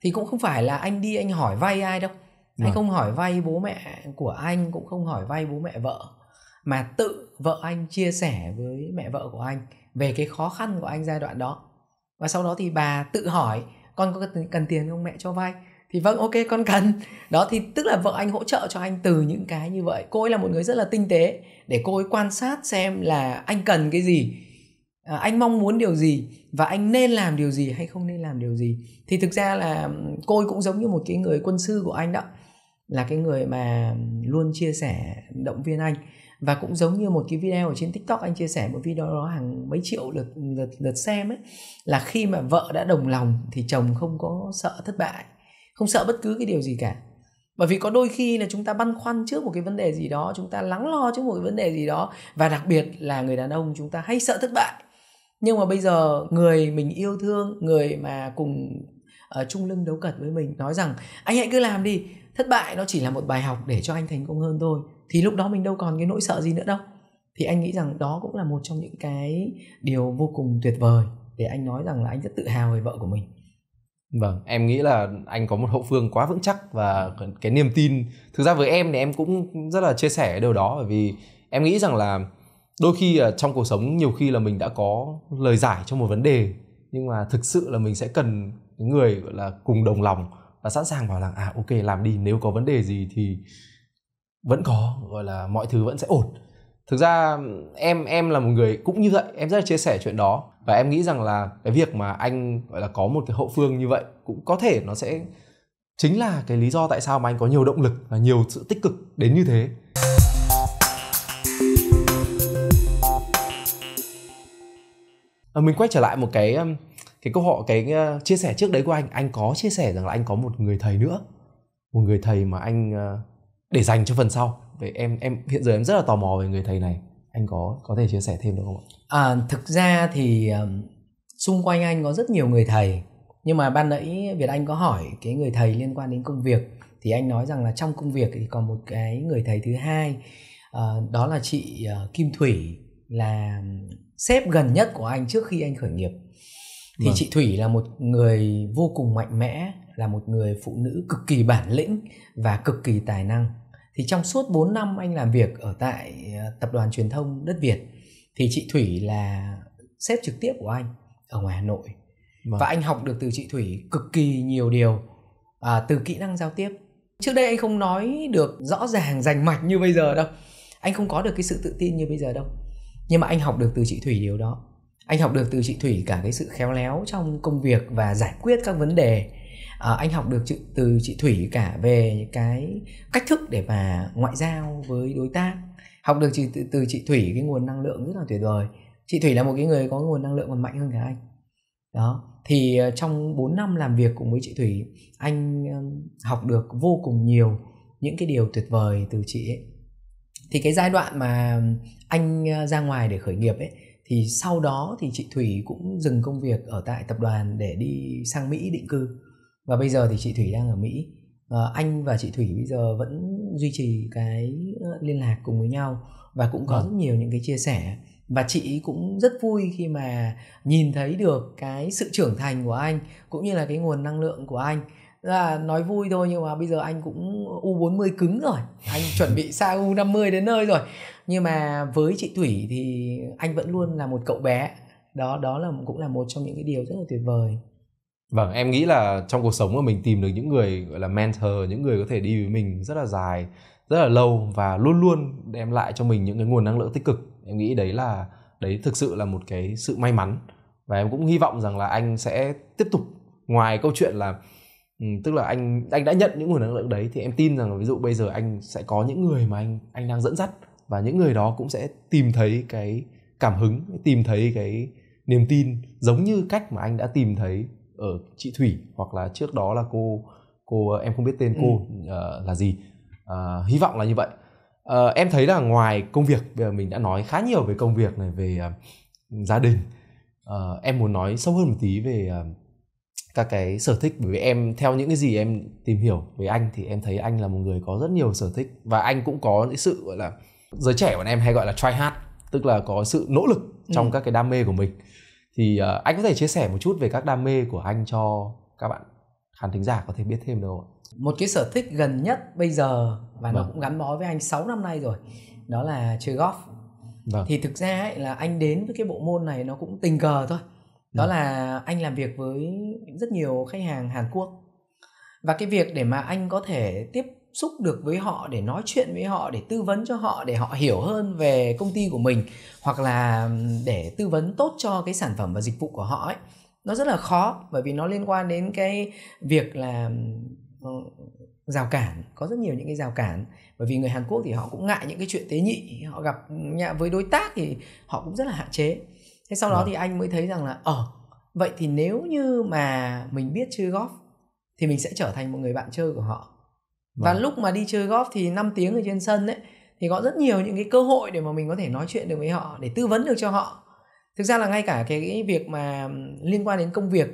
thì cũng không phải là anh đi anh hỏi vay ai đâu, à. anh vâng. không hỏi vay bố mẹ của anh cũng không hỏi vay bố mẹ vợ mà tự vợ anh chia sẻ với mẹ vợ của anh về cái khó khăn của anh giai đoạn đó và sau đó thì bà tự hỏi con có cần tiền không mẹ cho vay thì vâng ok con cần đó thì tức là vợ anh hỗ trợ cho anh từ những cái như vậy cô ấy là một người rất là tinh tế để cô ấy quan sát xem là anh cần cái gì à, anh mong muốn điều gì và anh nên làm điều gì hay không nên làm điều gì thì thực ra là cô ấy cũng giống như một cái người quân sư của anh đó là cái người mà luôn chia sẻ động viên anh và cũng giống như một cái video ở trên tiktok anh chia sẻ một video đó hàng mấy triệu lượt lượt lượt xem ấy là khi mà vợ đã đồng lòng thì chồng không có sợ thất bại không sợ bất cứ cái điều gì cả bởi vì có đôi khi là chúng ta băn khoăn trước một cái vấn đề gì đó chúng ta lắng lo trước một cái vấn đề gì đó và đặc biệt là người đàn ông chúng ta hay sợ thất bại nhưng mà bây giờ người mình yêu thương người mà cùng ở ờ, chung lưng đấu cật với mình nói rằng anh hãy cứ làm đi thất bại nó chỉ là một bài học để cho anh thành công hơn thôi thì lúc đó mình đâu còn cái nỗi sợ gì nữa đâu thì anh nghĩ rằng đó cũng là một trong những cái điều vô cùng tuyệt vời để anh nói rằng là anh rất tự hào về vợ của mình vâng em nghĩ là anh có một hậu phương quá vững chắc và cái niềm tin thực ra với em thì em cũng rất là chia sẻ điều đó bởi vì em nghĩ rằng là đôi khi trong cuộc sống nhiều khi là mình đã có lời giải cho một vấn đề nhưng mà thực sự là mình sẽ cần người gọi là cùng đồng lòng và sẵn sàng bảo là à ok làm đi nếu có vấn đề gì thì vẫn có gọi là mọi thứ vẫn sẽ ổn thực ra em em là một người cũng như vậy em rất là chia sẻ chuyện đó và em nghĩ rằng là cái việc mà anh gọi là có một cái hậu phương như vậy cũng có thể nó sẽ chính là cái lý do tại sao mà anh có nhiều động lực và nhiều sự tích cực đến như thế à, mình quay trở lại một cái um, cái câu hỏi cái uh, chia sẻ trước đấy của anh anh có chia sẻ rằng là anh có một người thầy nữa một người thầy mà anh uh, để dành cho phần sau vậy em em hiện giờ em rất là tò mò về người thầy này anh có có thể chia sẻ thêm được không ạ à, thực ra thì um, xung quanh anh có rất nhiều người thầy nhưng mà ban nãy việt anh có hỏi cái người thầy liên quan đến công việc thì anh nói rằng là trong công việc thì còn một cái người thầy thứ hai uh, đó là chị uh, kim thủy là sếp gần nhất của anh trước khi anh khởi nghiệp thì vâng. chị thủy là một người vô cùng mạnh mẽ là một người phụ nữ cực kỳ bản lĩnh và cực kỳ tài năng thì trong suốt 4 năm anh làm việc ở tại ờ, tập đoàn truyền thông đất Việt thì chị Thủy là sếp trực tiếp của anh ở ngoài Hà Nội vâng. và anh học được từ chị Thủy cực kỳ nhiều điều à, từ kỹ năng giao tiếp trước đây anh không nói được rõ ràng rành mạch như bây giờ đâu anh không có được cái sự tự tin như bây giờ đâu nhưng mà anh học được từ chị Thủy điều đó anh học được từ chị Thủy cả cái sự khéo léo trong công việc và giải quyết các vấn đề à, anh học được chữ, từ chị thủy cả về cái cách thức để mà ngoại giao với đối tác học được từ, từ chị thủy cái nguồn năng lượng rất là tuyệt vời chị thủy là một cái người có nguồn năng lượng còn mạnh hơn cả anh đó thì ờ, trong 4 năm làm việc cùng với chị thủy anh học được vô cùng nhiều những cái điều tuyệt vời từ chị ấy thì cái giai đoạn mà anh ờ, ra ngoài để khởi nghiệp ấy thì sau đó thì chị thủy cũng dừng công việc ở tại tập đoàn để đi sang mỹ định cư và bây giờ thì chị thủy đang ở mỹ à, anh và chị thủy bây giờ vẫn duy trì cái ờ, liên lạc cùng với nhau và cũng có vâng. rất nhiều những cái chia sẻ và chị cũng rất vui khi mà nhìn thấy được cái sự trưởng thành của anh cũng như là cái nguồn năng lượng của anh là nói vui thôi nhưng mà bây giờ anh cũng U40 cứng rồi anh chuẩn bị xa U50 đến nơi rồi nhưng mà với chị Thủy thì anh vẫn luôn là một cậu bé đó đó là cũng là một trong những cái điều rất là tuyệt vời vâng em nghĩ là trong cuộc sống của mình tìm được những người gọi là mentor những người có thể đi với mình rất là dài rất là lâu và luôn luôn đem lại cho mình những cái nguồn năng lượng tích cực em nghĩ đấy là đấy thực sự là một cái sự may mắn và em cũng hy vọng rằng là anh sẽ tiếp tục ngoài câu chuyện là tức là anh anh đã nhận những nguồn năng lượng đấy thì em tin rằng là ví dụ bây giờ anh sẽ có những người mà anh anh đang dẫn dắt và những người đó cũng sẽ tìm thấy cái cảm hứng tìm thấy cái niềm tin giống như cách mà anh đã tìm thấy ở chị Thủy hoặc là trước đó là cô cô ờ, em không biết tên cô ừ. uh, là gì uh, hy vọng là như vậy uh, em thấy là ngoài công việc bây giờ mình đã nói khá nhiều về công việc này về uh, gia đình uh, em muốn nói sâu hơn một tí về uh, các cái sở thích bởi vì em theo những cái gì em tìm hiểu về anh thì em thấy anh là một người có rất nhiều sở thích và anh cũng có những sự gọi là giới trẻ bọn em hay gọi là try hard tức là có sự nỗ lực trong ừ. các cái đam mê của mình thì uh, anh có thể chia sẻ một chút về các đam mê của anh cho các bạn khán thính giả có thể biết thêm được không một cái sở thích gần nhất bây giờ và vâng. nó cũng gắn bó với anh 6 năm nay rồi đó là chơi golf vâng. thì thực ra ấy, là anh đến với cái bộ môn này nó cũng tình cờ thôi đó vâng. là anh làm việc với rất nhiều khách hàng Hàn Quốc và cái việc để mà anh có thể tiếp xúc được với họ để nói chuyện với họ để tư vấn cho họ để họ hiểu hơn về công ty của mình hoặc là để tư vấn tốt cho cái sản phẩm và dịch vụ của họ ấy nó rất là khó bởi vì nó liên quan đến cái việc là ờ, rào cản có rất nhiều những cái rào cản bởi vì người Hàn Quốc thì họ cũng ngại những cái chuyện tế nhị họ gặp với đối tác thì họ cũng rất là hạn chế thế sau đó vâng. thì anh mới thấy rằng là ờ vậy thì nếu như mà mình biết chơi golf thì mình sẽ trở thành một người bạn chơi của họ và vâng. lúc mà đi chơi golf thì 5 tiếng ở trên sân ấy thì có rất nhiều những cái cơ hội để mà mình có thể nói chuyện được với họ để tư vấn được cho họ thực ra là ngay cả cái việc mà liên quan đến công việc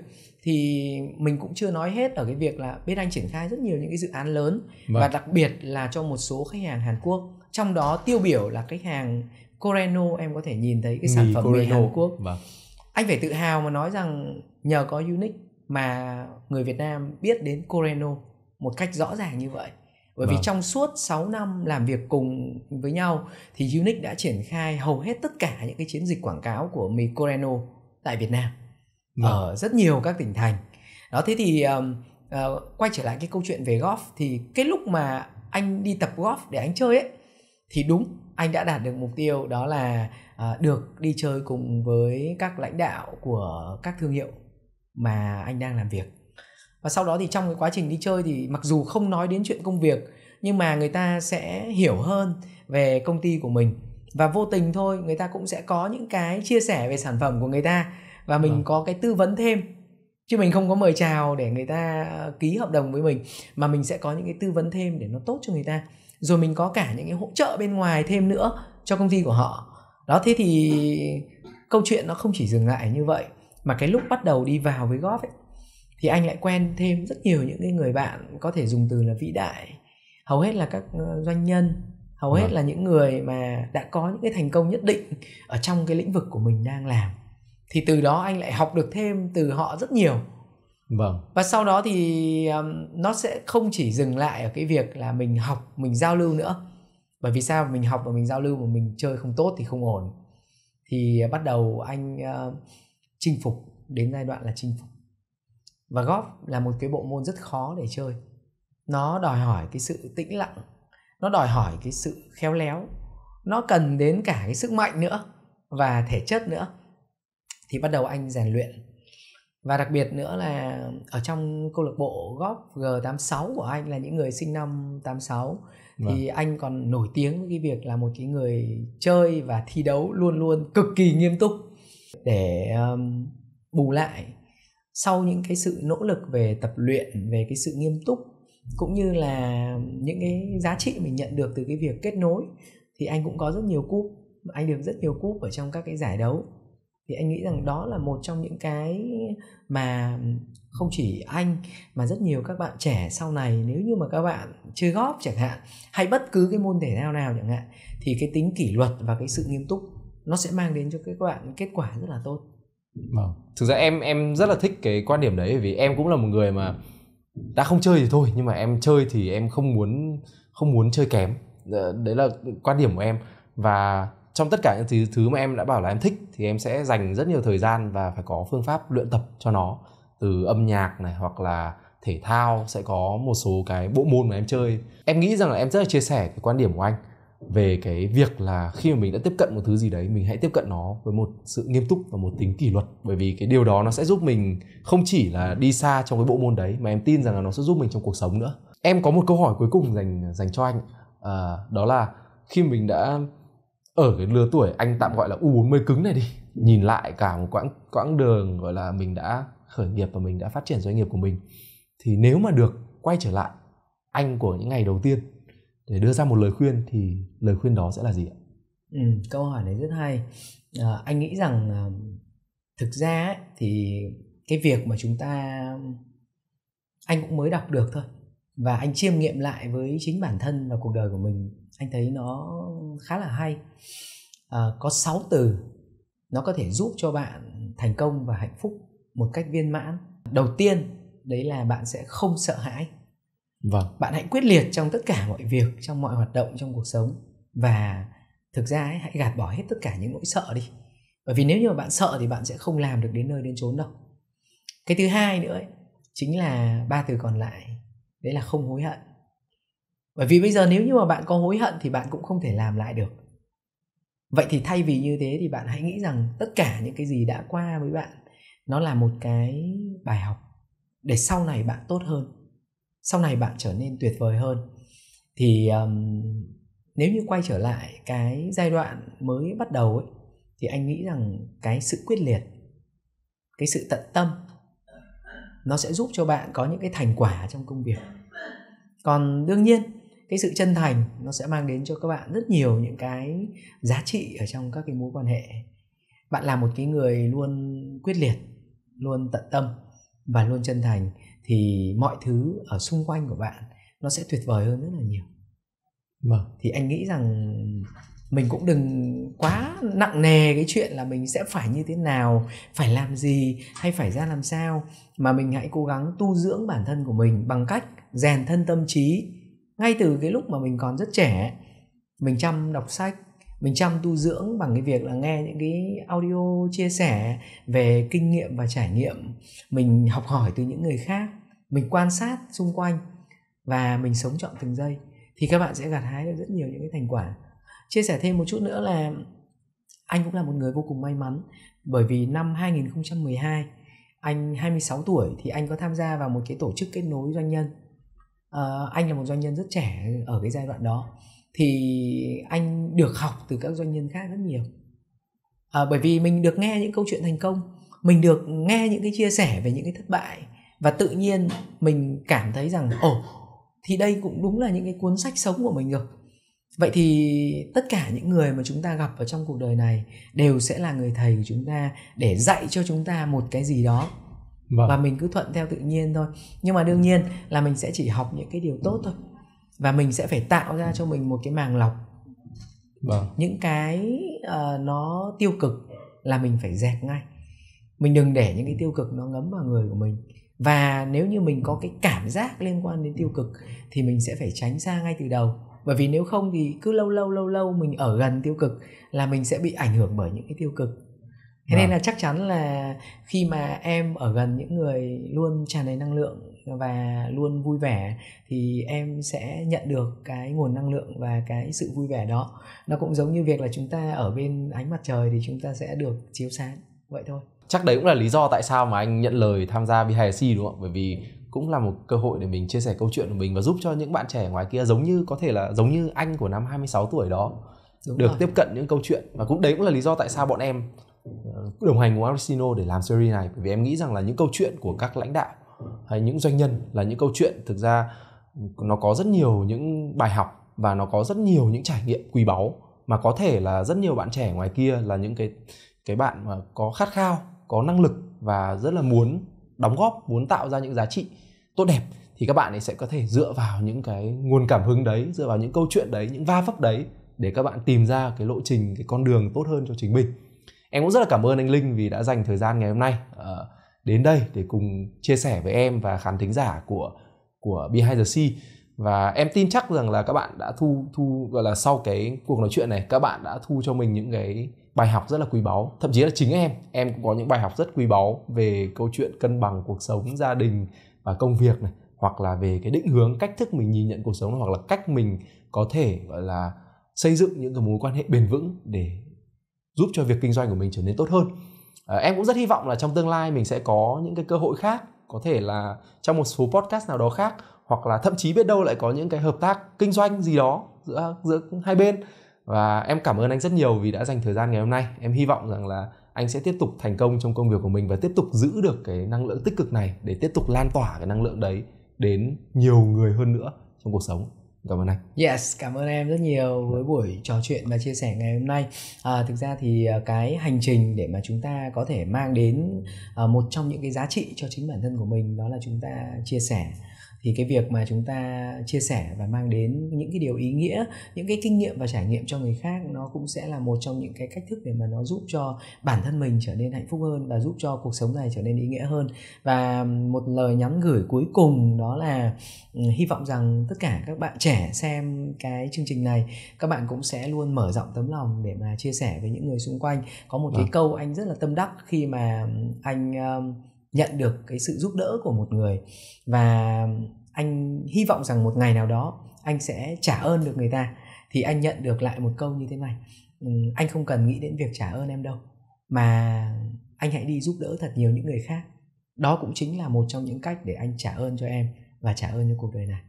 thì mình cũng chưa nói hết ở cái việc là bên anh triển khai rất nhiều những cái dự án lớn vâng. và đặc biệt là cho một số khách hàng Hàn Quốc trong đó tiêu biểu là khách hàng Coreno em có thể nhìn thấy cái sản phẩm Coreno. mì Hàn Quốc vâng. anh phải tự hào mà nói rằng nhờ có Unique mà người Việt Nam biết đến Coreno một cách rõ ràng như vậy bởi vì vâng. trong suốt 6 năm làm việc cùng với nhau thì Unix đã triển khai hầu hết tất cả những cái chiến dịch quảng cáo của mì tại Việt Nam vâng. ở rất nhiều các tỉnh thành. Đó thế thì um, uh, quay trở lại cái câu chuyện về golf thì cái lúc mà anh đi tập golf để anh chơi ấy thì đúng anh đã đạt được mục tiêu đó là uh, được đi chơi cùng với các lãnh đạo của các thương hiệu mà anh đang làm việc và sau đó thì trong cái quá trình đi chơi thì mặc dù không nói đến chuyện công việc nhưng mà người ta sẽ hiểu hơn về công ty của mình và vô tình thôi người ta cũng sẽ có những cái chia sẻ về sản phẩm của người ta và mình à. có cái tư vấn thêm chứ mình không có mời chào để người ta ờ, ký hợp đồng với mình mà mình sẽ có những cái tư vấn thêm để nó tốt cho người ta rồi mình có cả những cái hỗ trợ bên ngoài thêm nữa cho công ty của họ đó thế thì câu chuyện nó không chỉ dừng lại như vậy mà cái lúc bắt đầu đi vào với góp ấy thì anh lại quen thêm rất nhiều những cái người bạn có thể dùng từ là vĩ đại hầu hết là các ờ, doanh nhân hầu hết vâng. là những người mà đã có những cái thành công nhất định ở trong cái lĩnh vực của mình đang làm thì từ đó anh lại học được thêm từ họ rất nhiều vâng và sau đó thì um, nó sẽ không chỉ dừng lại ở cái việc là mình học mình giao lưu nữa bởi vì sao mình học và mình giao lưu mà mình chơi không tốt thì không ổn thì bắt đầu anh uh, chinh phục đến giai đoạn là chinh phục và golf là một cái bộ môn rất khó để chơi nó đòi hỏi cái sự tĩnh lặng nó đòi hỏi cái sự khéo léo nó cần đến cả cái sức mạnh nữa và thể chất nữa thì bắt đầu anh rèn luyện và đặc biệt nữa là ở trong câu lạc bộ golf G86 của anh là những người sinh năm 86 vâng. thì anh còn nổi tiếng với cái việc là một cái người chơi và thi đấu luôn luôn cực kỳ nghiêm túc để um, bù lại sau những cái sự nỗ lực về tập luyện về cái sự nghiêm túc cũng như là những cái giá trị mình nhận được từ cái việc kết nối thì anh cũng có rất nhiều cúp anh được rất nhiều cúp ở trong các cái giải đấu thì anh nghĩ rằng đó là một trong những cái mà không chỉ anh mà rất nhiều các bạn trẻ sau này nếu như mà các bạn chơi góp chẳng hạn hay bất cứ cái môn thể thao nào chẳng hạn thì cái tính kỷ luật và cái sự nghiêm túc nó sẽ mang đến cho các bạn kết quả rất là tốt vâng. thực ra em em rất là thích cái quan điểm đấy vì em cũng là một người mà đã không chơi thì thôi nhưng mà em chơi thì em không muốn không muốn chơi kém ờ, đấy là quan điểm của em và trong tất cả những thứ, thứ mà em đã bảo là em thích thì em sẽ dành rất nhiều thời gian và phải có phương pháp luyện tập cho nó từ âm nhạc này hoặc là thể thao sẽ có một số cái bộ môn mà em chơi em nghĩ rằng là em rất là chia sẻ cái quan điểm của anh về cái việc là khi mà mình đã tiếp cận một thứ gì đấy mình hãy tiếp cận nó với một sự nghiêm túc và một tính kỷ luật bởi vì cái điều đó nó sẽ giúp mình không chỉ là đi xa trong cái bộ môn đấy mà em tin rằng là nó sẽ giúp mình trong cuộc sống nữa em có một câu hỏi cuối cùng dành dành cho anh à, đó là khi mình đã ở cái lứa tuổi anh tạm gọi là u 40 cứng này đi nhìn lại cả một quãng quãng đường gọi là mình đã khởi nghiệp và mình đã phát triển doanh nghiệp của mình thì nếu mà được quay trở lại anh của những ngày đầu tiên để đưa ra một lời khuyên thì lời khuyên đó sẽ là gì ạ ừ, câu hỏi này rất hay à, anh nghĩ rằng à, thực ra ấy, thì cái việc mà chúng ta anh cũng mới đọc được thôi và anh chiêm nghiệm lại với chính bản thân và cuộc đời của mình anh thấy nó khá là hay à, có 6 từ nó có thể giúp cho bạn thành công và hạnh phúc một cách viên mãn đầu tiên đấy là bạn sẽ không sợ hãi vâng. bạn hãy quyết liệt trong tất cả mọi việc trong mọi hoạt động trong cuộc sống và thực ra ấy, hãy gạt bỏ hết tất cả những nỗi sợ đi bởi vì nếu như mà bạn sợ thì bạn sẽ không làm được đến nơi đến chốn đâu cái thứ hai nữa ấy, chính là ba từ còn lại đấy là không hối hận bởi vì bây giờ nếu như mà bạn có hối hận thì bạn cũng không thể làm lại được vậy thì thay vì như thế thì bạn hãy nghĩ rằng tất cả những cái gì đã qua với bạn nó là một cái bài học để sau này bạn tốt hơn sau này bạn trở nên tuyệt vời hơn thì um, nếu như quay trở lại cái giai đoạn mới bắt đầu ấy thì anh nghĩ rằng cái sự quyết liệt cái sự tận tâm nó sẽ giúp cho bạn có những cái thành quả trong công việc còn đương nhiên cái sự chân thành nó sẽ mang đến cho các bạn rất nhiều những cái giá trị ở trong các cái mối quan hệ bạn là một cái người luôn quyết liệt luôn tận tâm và luôn chân thành thì mọi thứ ở xung quanh của bạn nó sẽ tuyệt vời hơn rất là nhiều vâng. thì anh nghĩ rằng mình cũng đừng quá nặng nề cái chuyện là mình sẽ phải như thế nào phải làm gì hay phải ra làm sao mà mình hãy cố gắng tu dưỡng bản thân của mình bằng cách rèn thân tâm trí ngay từ cái lúc mà mình còn rất trẻ mình chăm đọc sách mình chăm tu dưỡng bằng cái việc là nghe những cái audio chia sẻ về kinh nghiệm và trải nghiệm mình học hỏi từ những người khác mình quan sát xung quanh và mình sống trọn từng giây thì các bạn sẽ gặt hái được rất nhiều những cái thành quả chia sẻ thêm một chút nữa là anh cũng là một người vô cùng may mắn bởi vì năm 2012 anh 26 tuổi thì anh có tham gia vào một cái tổ chức kết nối doanh nhân à, anh là một doanh nhân rất trẻ ở cái giai đoạn đó thì anh được học từ các doanh nhân khác rất nhiều à, bởi vì mình được nghe những câu chuyện thành công mình được nghe những cái chia sẻ về những cái thất bại và tự nhiên mình cảm thấy rằng ồ oh, thì đây cũng đúng là những cái cuốn sách sống của mình rồi vậy thì tất cả những người mà chúng ta gặp ở trong cuộc đời này đều sẽ là người thầy của chúng ta để dạy cho chúng ta một cái gì đó vâng. và mình cứ thuận theo tự nhiên thôi nhưng mà đương nhiên là mình sẽ chỉ học những cái điều tốt thôi và mình sẽ phải tạo ra cho mình một cái màng lọc vâng. những cái uh, nó tiêu cực là mình phải dẹp ngay mình đừng để những cái tiêu cực nó ngấm vào người của mình và nếu như mình có cái cảm giác liên quan đến tiêu cực thì mình sẽ phải tránh xa ngay từ đầu bởi vì nếu không thì cứ lâu lâu lâu lâu mình ở gần tiêu cực là mình sẽ bị ảnh hưởng bởi những cái tiêu cực thế à. nên vâng. là chắc chắn là khi mà em ở gần những người luôn tràn đầy năng lượng và luôn vui vẻ thì em sẽ nhận được cái nguồn năng lượng và cái sự vui vẻ đó nó cũng giống như việc là chúng ta ở bên ánh mặt trời thì chúng ta sẽ được chiếu sáng vậy thôi chắc đấy cũng là lý do tại sao mà anh nhận lời tham gia BHC đúng không bởi vì cũng là một cơ hội để mình chia sẻ câu chuyện của mình và giúp cho những bạn trẻ ngoài kia giống như có thể là giống như anh của năm 26 tuổi đó Đúng được rồi. tiếp cận những câu chuyện và cũng đấy cũng là lý do tại sao bọn em ờ, đồng hành cùng Aristino để làm series này bởi vì em nghĩ rằng là những câu chuyện của các lãnh đạo hay những doanh nhân là những câu chuyện thực ra nó có rất nhiều những bài học và nó có rất nhiều những trải nghiệm quý báu mà có thể là rất nhiều bạn trẻ ngoài kia là những cái cái bạn mà có khát khao có năng lực và rất là muốn đóng góp muốn tạo ra những giá trị tốt đẹp thì các bạn ấy sẽ có thể dựa vào những cái nguồn cảm hứng đấy dựa vào những câu chuyện đấy những va vấp đấy để các bạn tìm ra cái lộ trình cái con đường tốt hơn cho chính mình em cũng rất là cảm ơn anh linh vì đã dành thời gian ngày hôm nay uh, đến đây để cùng chia sẻ với em và khán thính giả của của Behind the Sea và em tin chắc rằng là các bạn đã thu thu gọi là sau cái cuộc nói chuyện này các bạn đã thu cho mình những cái bài học rất là quý báu thậm chí là chính em em cũng có những bài học rất quý báu về câu chuyện cân bằng cuộc sống gia đình và công việc này hoặc là về cái định hướng cách thức mình nhìn nhận cuộc sống hoặc là cách mình có thể gọi là xây dựng những cái mối quan hệ bền vững để giúp cho việc kinh doanh của mình trở nên tốt hơn Ờ, em cũng rất hy vọng là trong tương lai mình sẽ có những cái cơ hội khác có thể là trong một số podcast nào đó khác hoặc là thậm chí biết đâu lại có những cái hợp tác kinh doanh gì đó giữa giữa hai bên và em cảm ơn anh rất nhiều vì đã dành thời gian ngày hôm nay em hy vọng rằng là anh sẽ tiếp tục thành công trong công việc của mình và tiếp tục giữ được cái năng lượng tích cực này để tiếp tục lan tỏa cái năng lượng đấy đến nhiều người hơn nữa trong cuộc sống cảm ơn anh yes cảm ơn em rất nhiều với dạ. buổi trò chuyện và chia sẻ ngày hôm nay à, thực ra thì à, cái hành trình để mà chúng ta có thể mang đến à, một trong những cái giá trị cho chính bản thân của mình đó là chúng ta chia sẻ thì cái việc mà chúng ta chia sẻ và mang đến những cái điều ý nghĩa những cái kinh nghiệm và trải nghiệm cho người khác nó cũng sẽ là một trong những cái cách thức để mà nó giúp cho bản thân mình trở nên hạnh phúc hơn và giúp cho cuộc sống này trở nên ý nghĩa hơn và một lời nhắn gửi cuối cùng đó là ừ, hy vọng rằng tất cả các bạn trẻ xem cái chương trình này các bạn cũng sẽ luôn mở rộng tấm lòng để mà chia sẻ với những người xung quanh có một vâng. cái câu anh rất là tâm đắc khi mà anh um, nhận được cái sự giúp đỡ của một người và anh hy vọng rằng một ngày nào đó anh sẽ trả ơn được người ta thì anh nhận được lại một câu như thế này ừ, anh không cần nghĩ đến việc trả ơn em đâu mà anh hãy đi giúp đỡ thật nhiều những người khác đó cũng chính là một trong những cách để anh trả ơn cho em và trả ơn cho cuộc đời này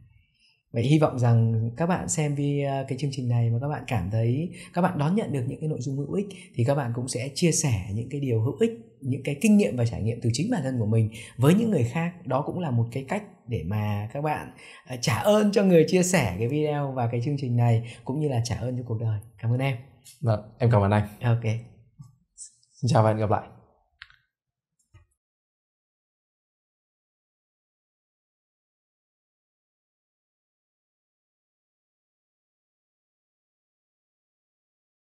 Vậy hy vọng rằng các bạn xem video à, cái chương trình này mà các bạn cảm thấy các bạn đón nhận được những cái nội dung hữu ích thì các bạn cũng sẽ chia sẻ những cái điều hữu ích, những cái kinh nghiệm và trải nghiệm từ chính bản thân của mình với những người khác. Đó cũng là một cái cách để mà các bạn à, trả ơn cho người chia sẻ cái video và cái chương trình này cũng như là trả ơn cho cuộc đời. Cảm ơn em. Vâng, em cảm ơn anh. Ok. Xin chào và hẹn gặp lại.